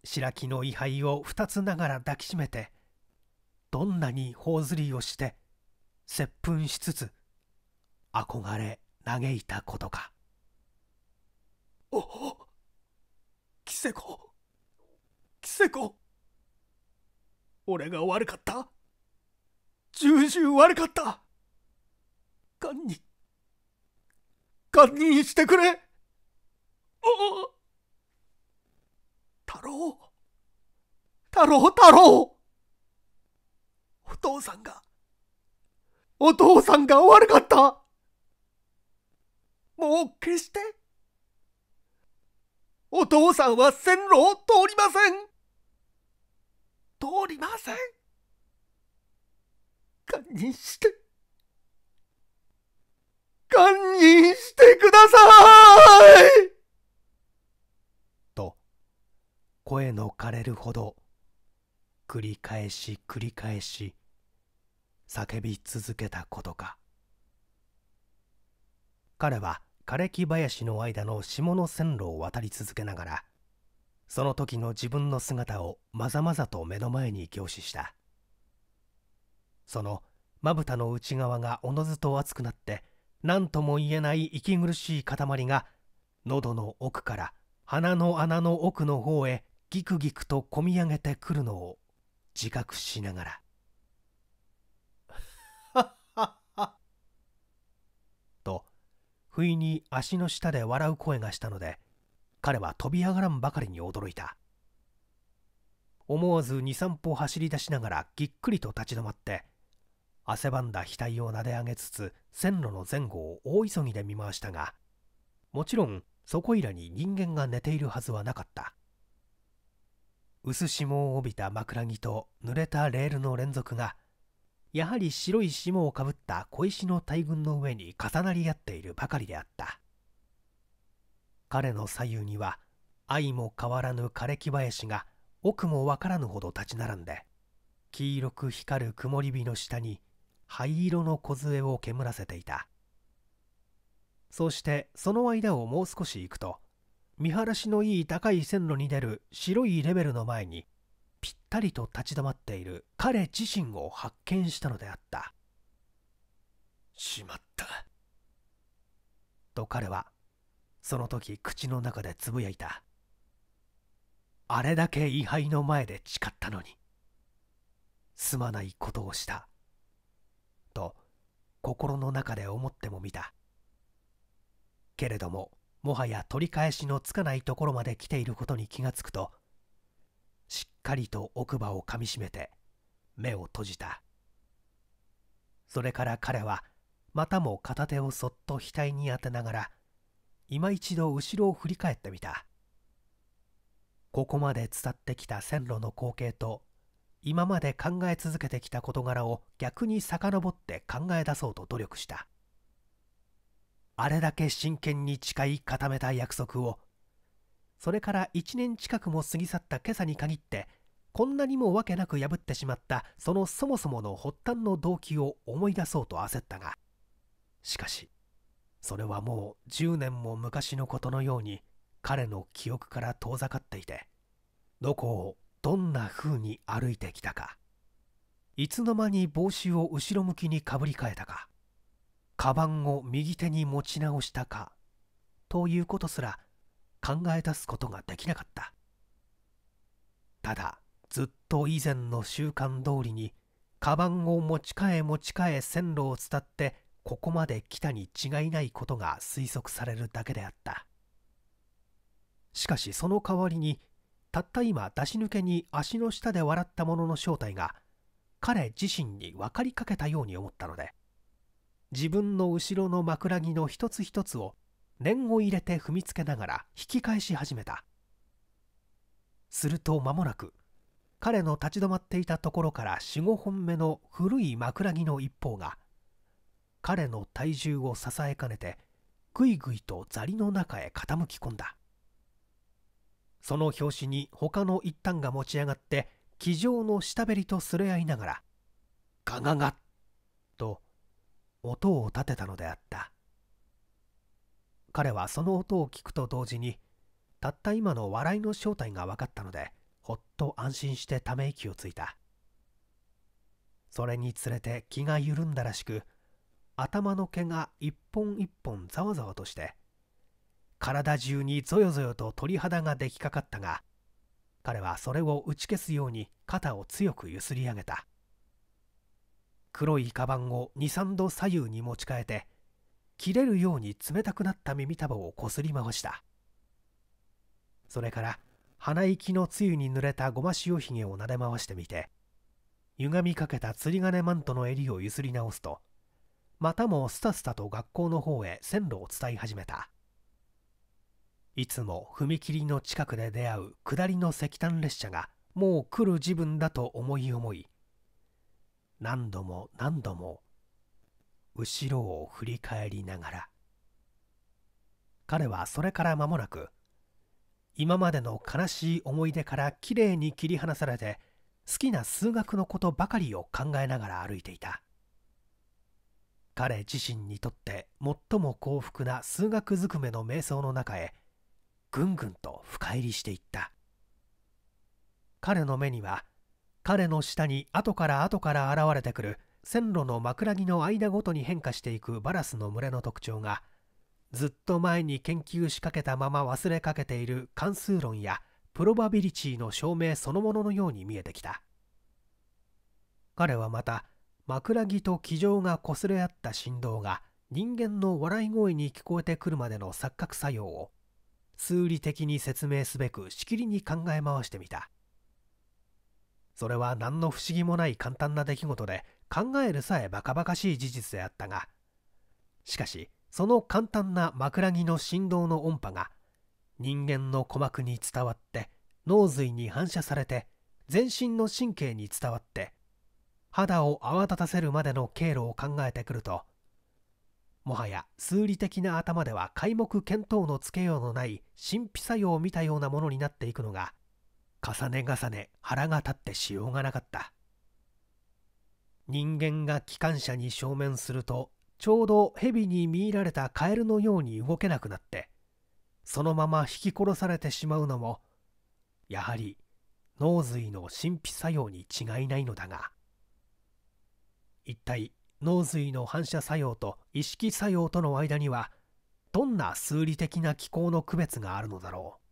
白木の位牌を二つながら抱きしめてどんなに頬ずりをして接吻しつつ憧れ嘆いたことかおおキセコキセコ俺が悪かった重々悪かった堪忍堪忍してくれおお太郎太郎太郎お父さんがお父さんが悪かったもう決してお父さんは線路を通りません通りません堪忍して堪忍してください声の枯れるほど繰り返し繰り返し叫び続けたことか彼は枯れ木林の間の下の線路を渡り続けながらその時の自分の姿をまざまざと目の前に凝視したそのまぶたの内側がおのずと熱くなって何とも言えない息苦しい塊が喉の奥から鼻の穴の奥の方へギクギクとこみ上げてくるのを自覚しながら と不意に足の下で笑う声がしたので彼は飛び上がらんばかりに驚いた思わず23歩走り出しながらぎっくりと立ち止まって汗ばんだ額をなで上げつつ線路の前後を大急ぎで見回したがもちろんそこいらに人間が寝ているはずはなかった薄霜を帯びた枕木と濡れたレールの連続がやはり白い霜をかぶった小石の大群の上に重なり合っているばかりであった彼の左右には相も変わらぬ枯れ木林が奥もわからぬほど立ち並んで黄色く光る曇り火の下に灰色の梢を煙らせていたそしてその間をもう少し行くと見晴らしのいい高い線路に出る白いレベルの前にぴったりと立ち止まっている彼自身を発見したのであったしまったと彼はその時口の中でつぶやいたあれだけ位牌の前で誓ったのにすまないことをしたと心の中で思ってもみたけれどももはや取り返しのつかないところまで来ていることに気がつくとしっかりと奥歯をかみしめて目を閉じたそれから彼はまたも片手をそっと額に当てながら今一度後ろを振り返ってみたここまで伝ってきた線路の光景と今まで考え続けてきた事柄を逆に遡って考え出そうと努力したあれだけ真剣に誓い固めた約束をそれから1年近くも過ぎ去った今朝に限ってこんなにも訳なく破ってしまったそのそもそもの発端の動機を思い出そうと焦ったがしかしそれはもう10年も昔のことのように彼の記憶から遠ざかっていてどこをどんな風に歩いてきたかいつの間に帽子を後ろ向きにかぶり替えたかカバンを右手に持ち直したかということすら考え出すことができなかったただずっと以前の習慣通りにカバンを持ち替え持ち替え線路を伝ってここまで来たに違いないことが推測されるだけであったしかしその代わりにたった今出し抜けに足の下で笑ったものの正体が彼自身に分かりかけたように思ったので自分の後ろの枕木の一つ一つを念を入れて踏みつけながら引き返し始めたすると間もなく彼の立ち止まっていたところから45本目の古い枕木の一方が彼の体重を支えかねてぐいぐいと砂利の中へ傾き込んだその拍子に他の一端が持ち上がって気上の下べりとすれ合いながらガガガッ音を立てたのであった彼はその音を聞くと同時にたった今の笑いの正体が分かったのでほっと安心してため息をついたそれにつれて気が緩んだらしく頭の毛が一本一本ざわざわとして体中にぞよぞよと鳥肌ができかかったが彼はそれを打ち消すように肩を強く揺すり上げた黒いカバンを二三度左右に持ち替えて切れるように冷たくなった耳たぶをこすり回したそれから鼻息のつゆに濡れたごま塩ひげをなで回してみて歪みかけた釣り鐘マントの襟をゆすり直すとまたもスタスタと学校の方へ線路を伝い始めたいつも踏切の近くで出会う下りの石炭列車がもう来る時分だと思い思い何度も何度も後ろを振り返りながら彼はそれから間もなく今までの悲しい思い出からきれいに切り離されて好きな数学のことばかりを考えながら歩いていた彼自身にとって最も幸福な数学ずくめの瞑想の中へぐんぐんと深入りしていった彼の目には彼の下に後から後から現れてくる線路の枕木の間ごとに変化していくバラスの群れの特徴がずっと前に研究しかけたまま忘れかけている関数論やプロバビリティの証明そのもののように見えてきた彼はまた枕木と気丈が擦れ合った振動が人間の笑い声に聞こえてくるまでの錯覚作用を数理的に説明すべくしきりに考え回してみたそれは何の不思議もない簡単な出来事で考えるさえバカバカしい事実であったがしかしその簡単な枕木の振動の音波が人間の鼓膜に伝わって脳髄に反射されて全身の神経に伝わって肌を泡立たせるまでの経路を考えてくるともはや数理的な頭では皆目見当のつけようのない神秘作用を見たようなものになっていくのが重ね重ね腹が立ってしようがなかった人間が機関車に正面するとちょうど蛇に見入られたカエルのように動けなくなってそのまま引き殺されてしまうのもやはり脳髄の神秘作用に違いないのだが一体脳髄の反射作用と意識作用との間にはどんな数理的な機構の区別があるのだろう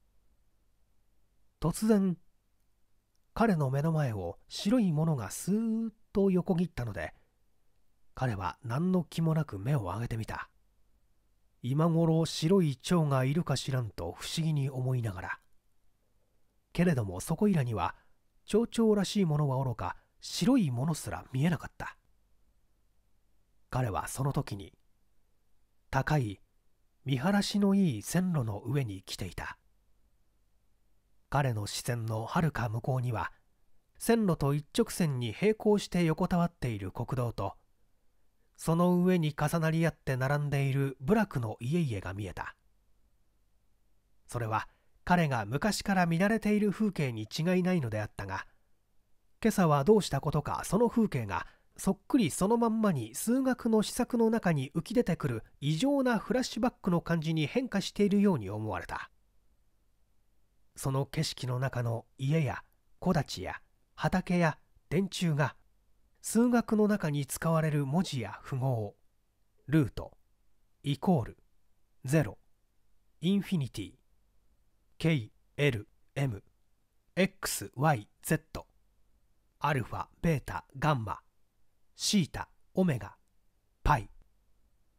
突然彼の目の前を白いものがスーッと横切ったので彼は何の気もなく目を上げてみた今頃白い蝶がいるか知らんと不思議に思いながらけれどもそこいらには蝶々らしいものはおろか白いものすら見えなかった彼はその時に高い見晴らしのいい線路の上に来ていた彼の視線のはるか向こうには線路と一直線に並行して横たわっている国道とその上に重なり合って並んでいる部落の家々が見えたそれは彼が昔から見慣れている風景に違いないのであったが今朝はどうしたことかその風景がそっくりそのまんまに数学の試作の中に浮き出てくる異常なフラッシュバックの感じに変化しているように思われたその景色の中の家や木立や畑や電柱が数学の中に使われる文字や符号ルートイコールゼロインフィニティ KLMXYZ アルファベータガンマシータオメガパイ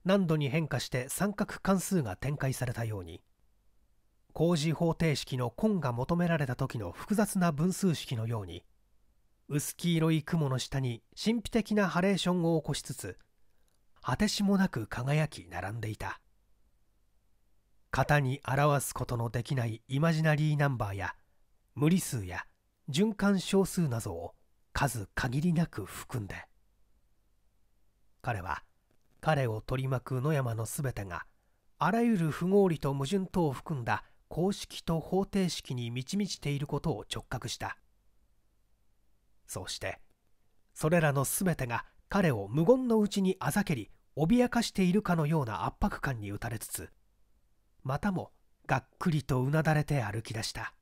何度に変化して三角関数が展開されたように工事方程式の根が求められた時の複雑な分数式のように薄黄色い雲の下に神秘的なハレーションを起こしつつ果てしもなく輝き並んでいた型に表すことのできないイマジナリーナンバーや無理数や循環小数などを数限りなく含んで彼は彼を取り巻く野山のすべてがあらゆる不合理と矛盾とを含んだ公式と方程式に満ち満ちていることを直覚したそうしてそれらの全てが彼を無言のうちにあざけり脅かしているかのような圧迫感に打たれつつまたもがっくりとうなだれて歩き出した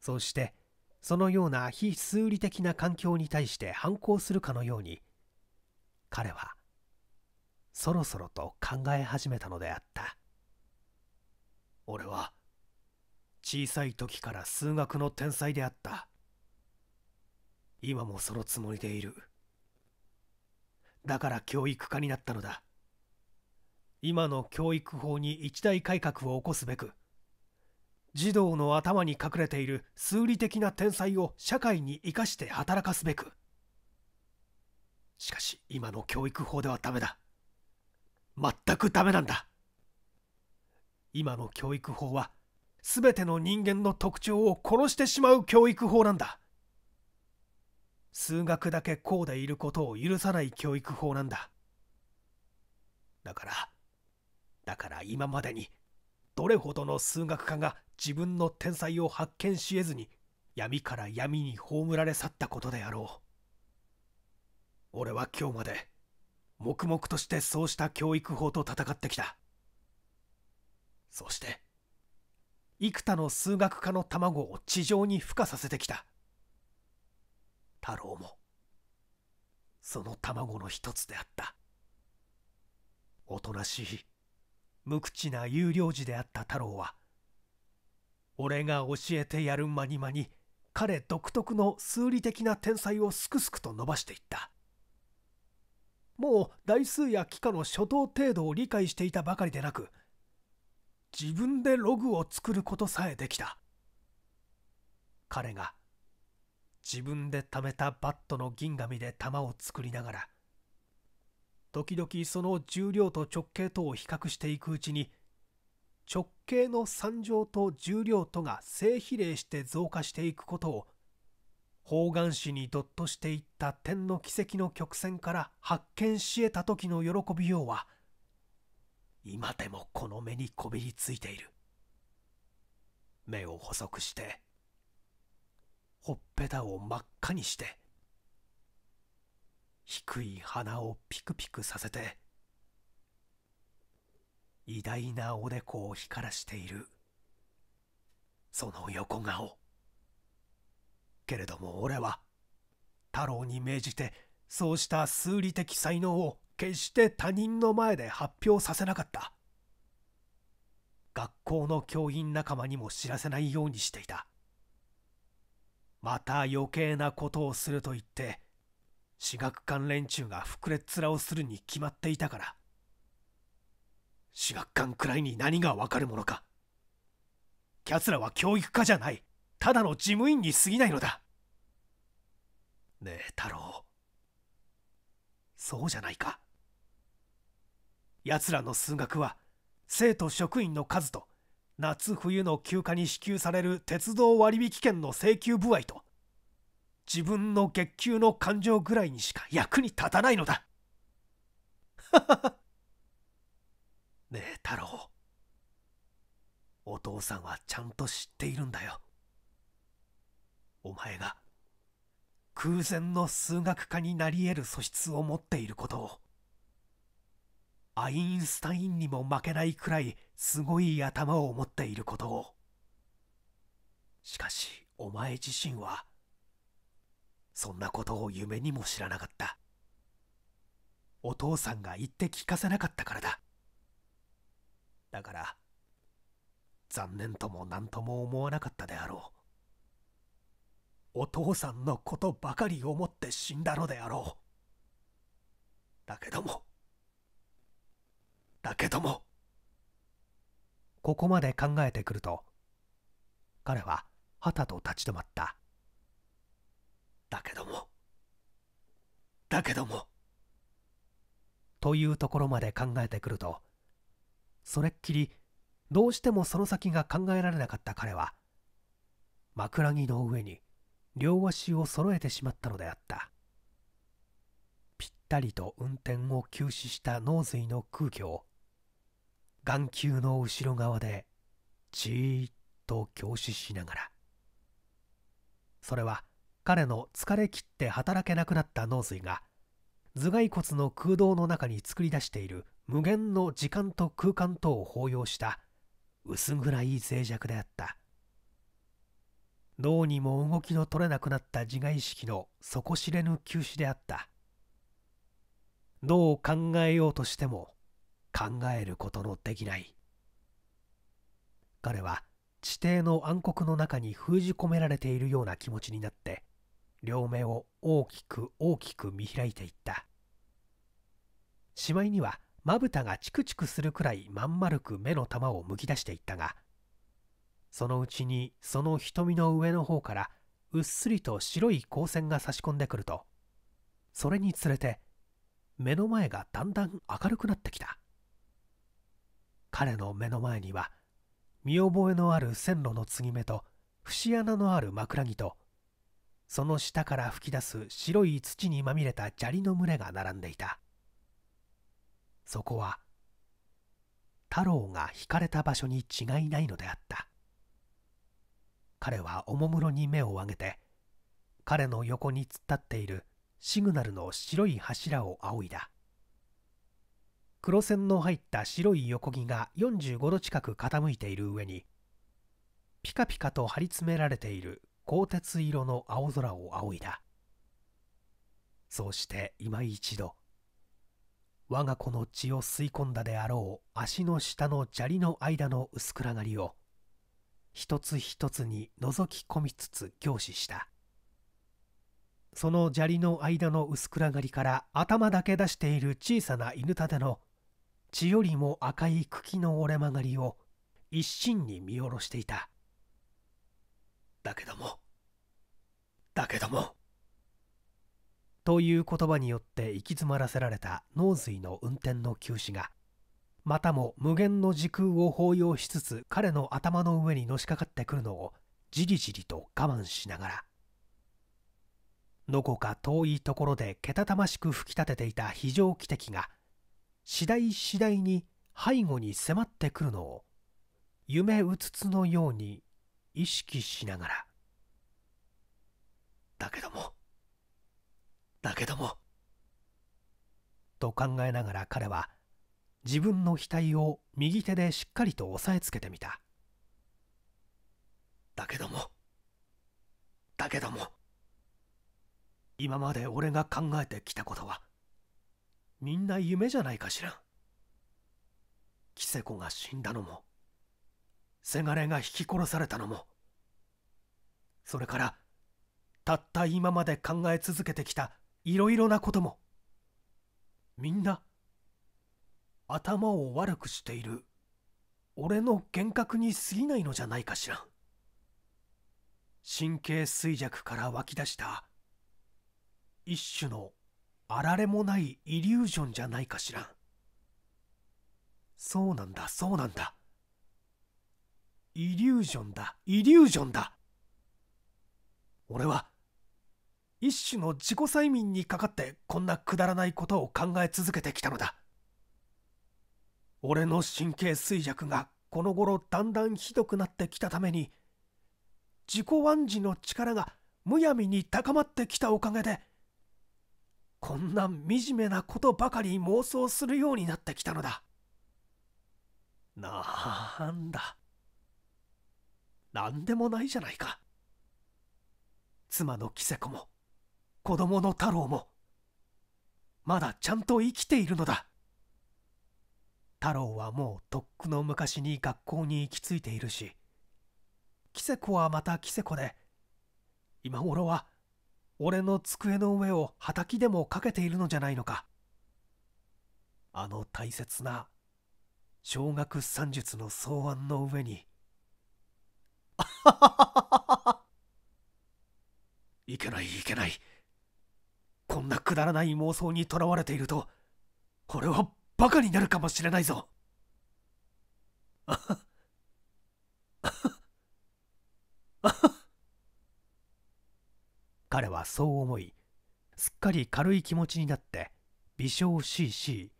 そうしてそのような非数理的な環境に対して反抗するかのように彼はそろそろと考え始めたのであった。俺は小さい時から数学の天才であった今もそのつもりでいるだから教育家になったのだ今の教育法に一大改革を起こすべく児童の頭に隠れている数理的な天才を社会に生かして働かすべくしかし今の教育法ではダメだ全くダメなんだ今の教育法は全ての人間の特徴を殺してしまう教育法なんだ数学だけこうでいることを許さない教育法なんだだからだから今までにどれほどの数学家が自分の天才を発見しえずに闇から闇に葬られ去ったことであろう俺は今日まで黙々としてそうした教育法と戦ってきた。そして幾多の数学科の卵を地上に孵化させてきた太郎もその卵の一つであったおとなしい無口な有料児であった太郎は俺が教えてやる間に間に彼独特の数理的な天才をすくすくと伸ばしていったもう大数や幾何の初等程度を理解していたばかりでなく自分でログを作ることさえできた彼が自分で貯めたバットの銀紙で玉を作りながら時々その重量と直径とを比較していくうちに直径の3乗と重量とが正比例して増加していくことを方眼紙にドッとしていった点の奇跡の曲線から発見し得た時の喜びようは今でもこの目にこびりついている目を細くしてほっぺたを真っ赤にして低い鼻をピクピクさせて偉大なおでこを光らしているその横顔けれども俺は太郎に命じてそうした数理的才能を決して他人の前で発表させなかった学校の教員仲間にも知らせないようにしていたまた余計なことをすると言って私学館連中が膨れっ面をするに決まっていたから私学館くらいに何がわかるものかキャツらは教育家じゃないただの事務員に過ぎないのだねえ太郎そうじゃないか奴らの数学は生徒職員の数と夏冬の休暇に支給される鉄道割引券の請求部合と自分の月給の勘定ぐらいにしか役に立たないのだ ねえ太郎お父さんはちゃんと知っているんだよお前が空前の数学家になり得る素質を持っていることをアインシュタインにも負けないくらいすごい頭を持っていることをしかしお前自身はそんなことを夢にも知らなかったお父さんが言って聞かせなかったからだだから残念とも何とも思わなかったであろうお父さんのことばかり思って死んだのであろうだけどもだけどもここまで考えてくると彼ははたと立ち止まっただけどもだけどもというところまで考えてくるとそれっきりどうしてもその先が考えられなかった彼は枕木の上に両足を揃えてしまったのであったぴったりと運転を休止した脳髄の空虚を眼球の後ろ側でじーっと凝視しながらそれは彼の疲れ切って働けなくなった脳髄が頭蓋骨の空洞の中に作り出している無限の時間と空間とを抱擁した薄暗い脆弱であった脳にも動きの取れなくなった自我意識の底知れぬ休止であったどう考えようとしても考えることのできない彼は地底の暗黒の中に封じ込められているような気持ちになって両目を大きく大きく見開いていったしまいにはまぶたがチクチクするくらいまん丸く目の玉をむき出していったがそのうちにその瞳の上の方からうっすりと白い光線が差し込んでくるとそれにつれて目の前がだんだん明るくなってきた彼の目の前には見覚えのある線路の継ぎ目と節穴のある枕木とその下から噴き出す白い土にまみれた砂利の群れが並んでいたそこは太郎が引かれた場所に違いないのであった彼はおもむろに目を上げて彼の横に突っ立っているシグナルの白い柱を仰いだ黒線の入った白い横木が45度近く傾いている上にピカピカと張り詰められている鋼鉄色の青空を仰いだそうして今一度我が子の血を吸い込んだであろう足の下の砂利の間の薄暗がりを一つ一つに覗き込みつつ凝視したその砂利の間の薄暗がりから頭だけ出している小さな犬盾の血よりも赤い茎の折れ曲がりを一心に見下ろしていただけどもだけどもという言葉によって行き詰まらせられた脳髄の運転の休止がまたも無限の時空を抱擁しつつ彼の頭の上にのしかかってくるのをじりじりと我慢しながらどこか遠いところでけたたましく吹き立てていた非常汽笛が次第次第に背後に迫ってくるのを夢うつつのように意識しながらだけどもだけどもと考えながら彼は自分の額を右手でしっかりと押さえつけてみただけどもだけども今まで俺が考えてきたことはみんな夢じゃないかしらキセコが死んだのもせがれが引き殺されたのもそれからたった今まで考え続けてきたいろいろなこともみんな頭を悪くしている俺の幻覚に過ぎないのじゃないかしら神経衰弱から湧き出した一種のあられもないイリュージョンじゃないかしらそうなんだそうなんだイリュージョンだイリュージョンだ俺は一種の自己催眠にかかってこんなくだらないことを考え続けてきたのだ俺の神経衰弱がこの頃だんだんひどくなってきたために自己暗示の力がむやみに高まってきたおかげでこんな惨めなことばかり妄想するようになってきたのだなんだ何でもないじゃないか妻のキセ子も子供の太郎もまだちゃんと生きているのだ太郎はもうとっくの昔に学校に行き着いているしキセコはまたキセコで今頃は俺の机の上をはたきでもかけているのじゃないのかあの大切な小学算術の草案の上に いけないいけないこんなくだらない妄想にとらわれていると俺はバカになるかもしれないぞ。彼はそう思い、すっかり軽い気持ちになって、微笑しいし、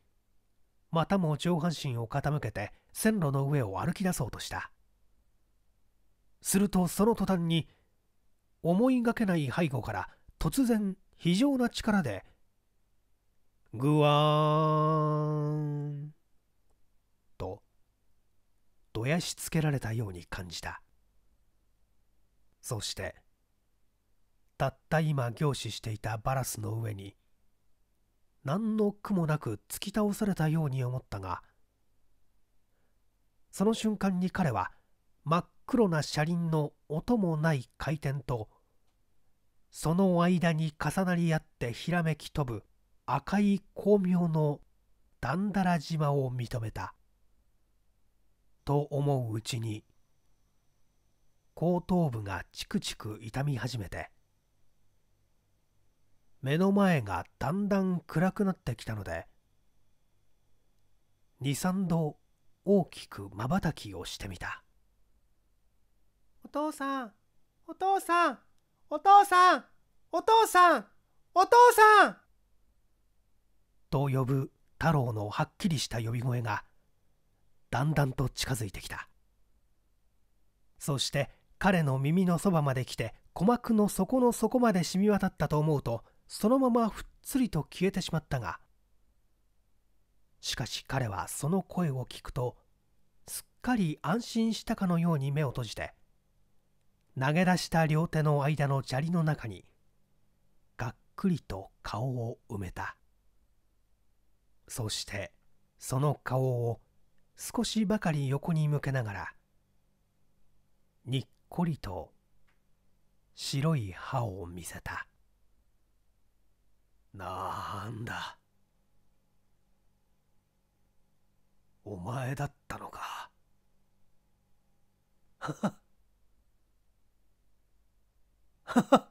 またも上半身を傾けて線路の上を歩き出そうとした。するとその途端に、思いがけない背後から突然非常な力でぐわーんとどやしつけられたように感じたそしてたった今凝視していたバラスの上に何の苦もなく突き倒されたように思ったがその瞬間に彼は真っ黒な車輪の音もない回転とその間に重なり合ってひらめき飛ぶ赤い光明の段だら島を認めた。と思ううちに後頭部がチクチク痛み始めて目の前がだんだん暗くなってきたので23度大きくまばたきをしてみたお父さんお父さんお父さんお父さんお父さんと呼ぶ太郎のはっきりした呼び声がだんだんと近づいてきたそして彼の耳のそばまで来て鼓膜の底の底まで染み渡ったと思うとそのままふっつりと消えてしまったがしかし彼はその声を聞くとすっかり安心したかのように目を閉じて投げ出した両手の間の砂利の中にがっくりと顔を埋めた。そしてその顔を少しばかり横に向けながらにっこりと白い歯を見せたなんだお前だったのかはは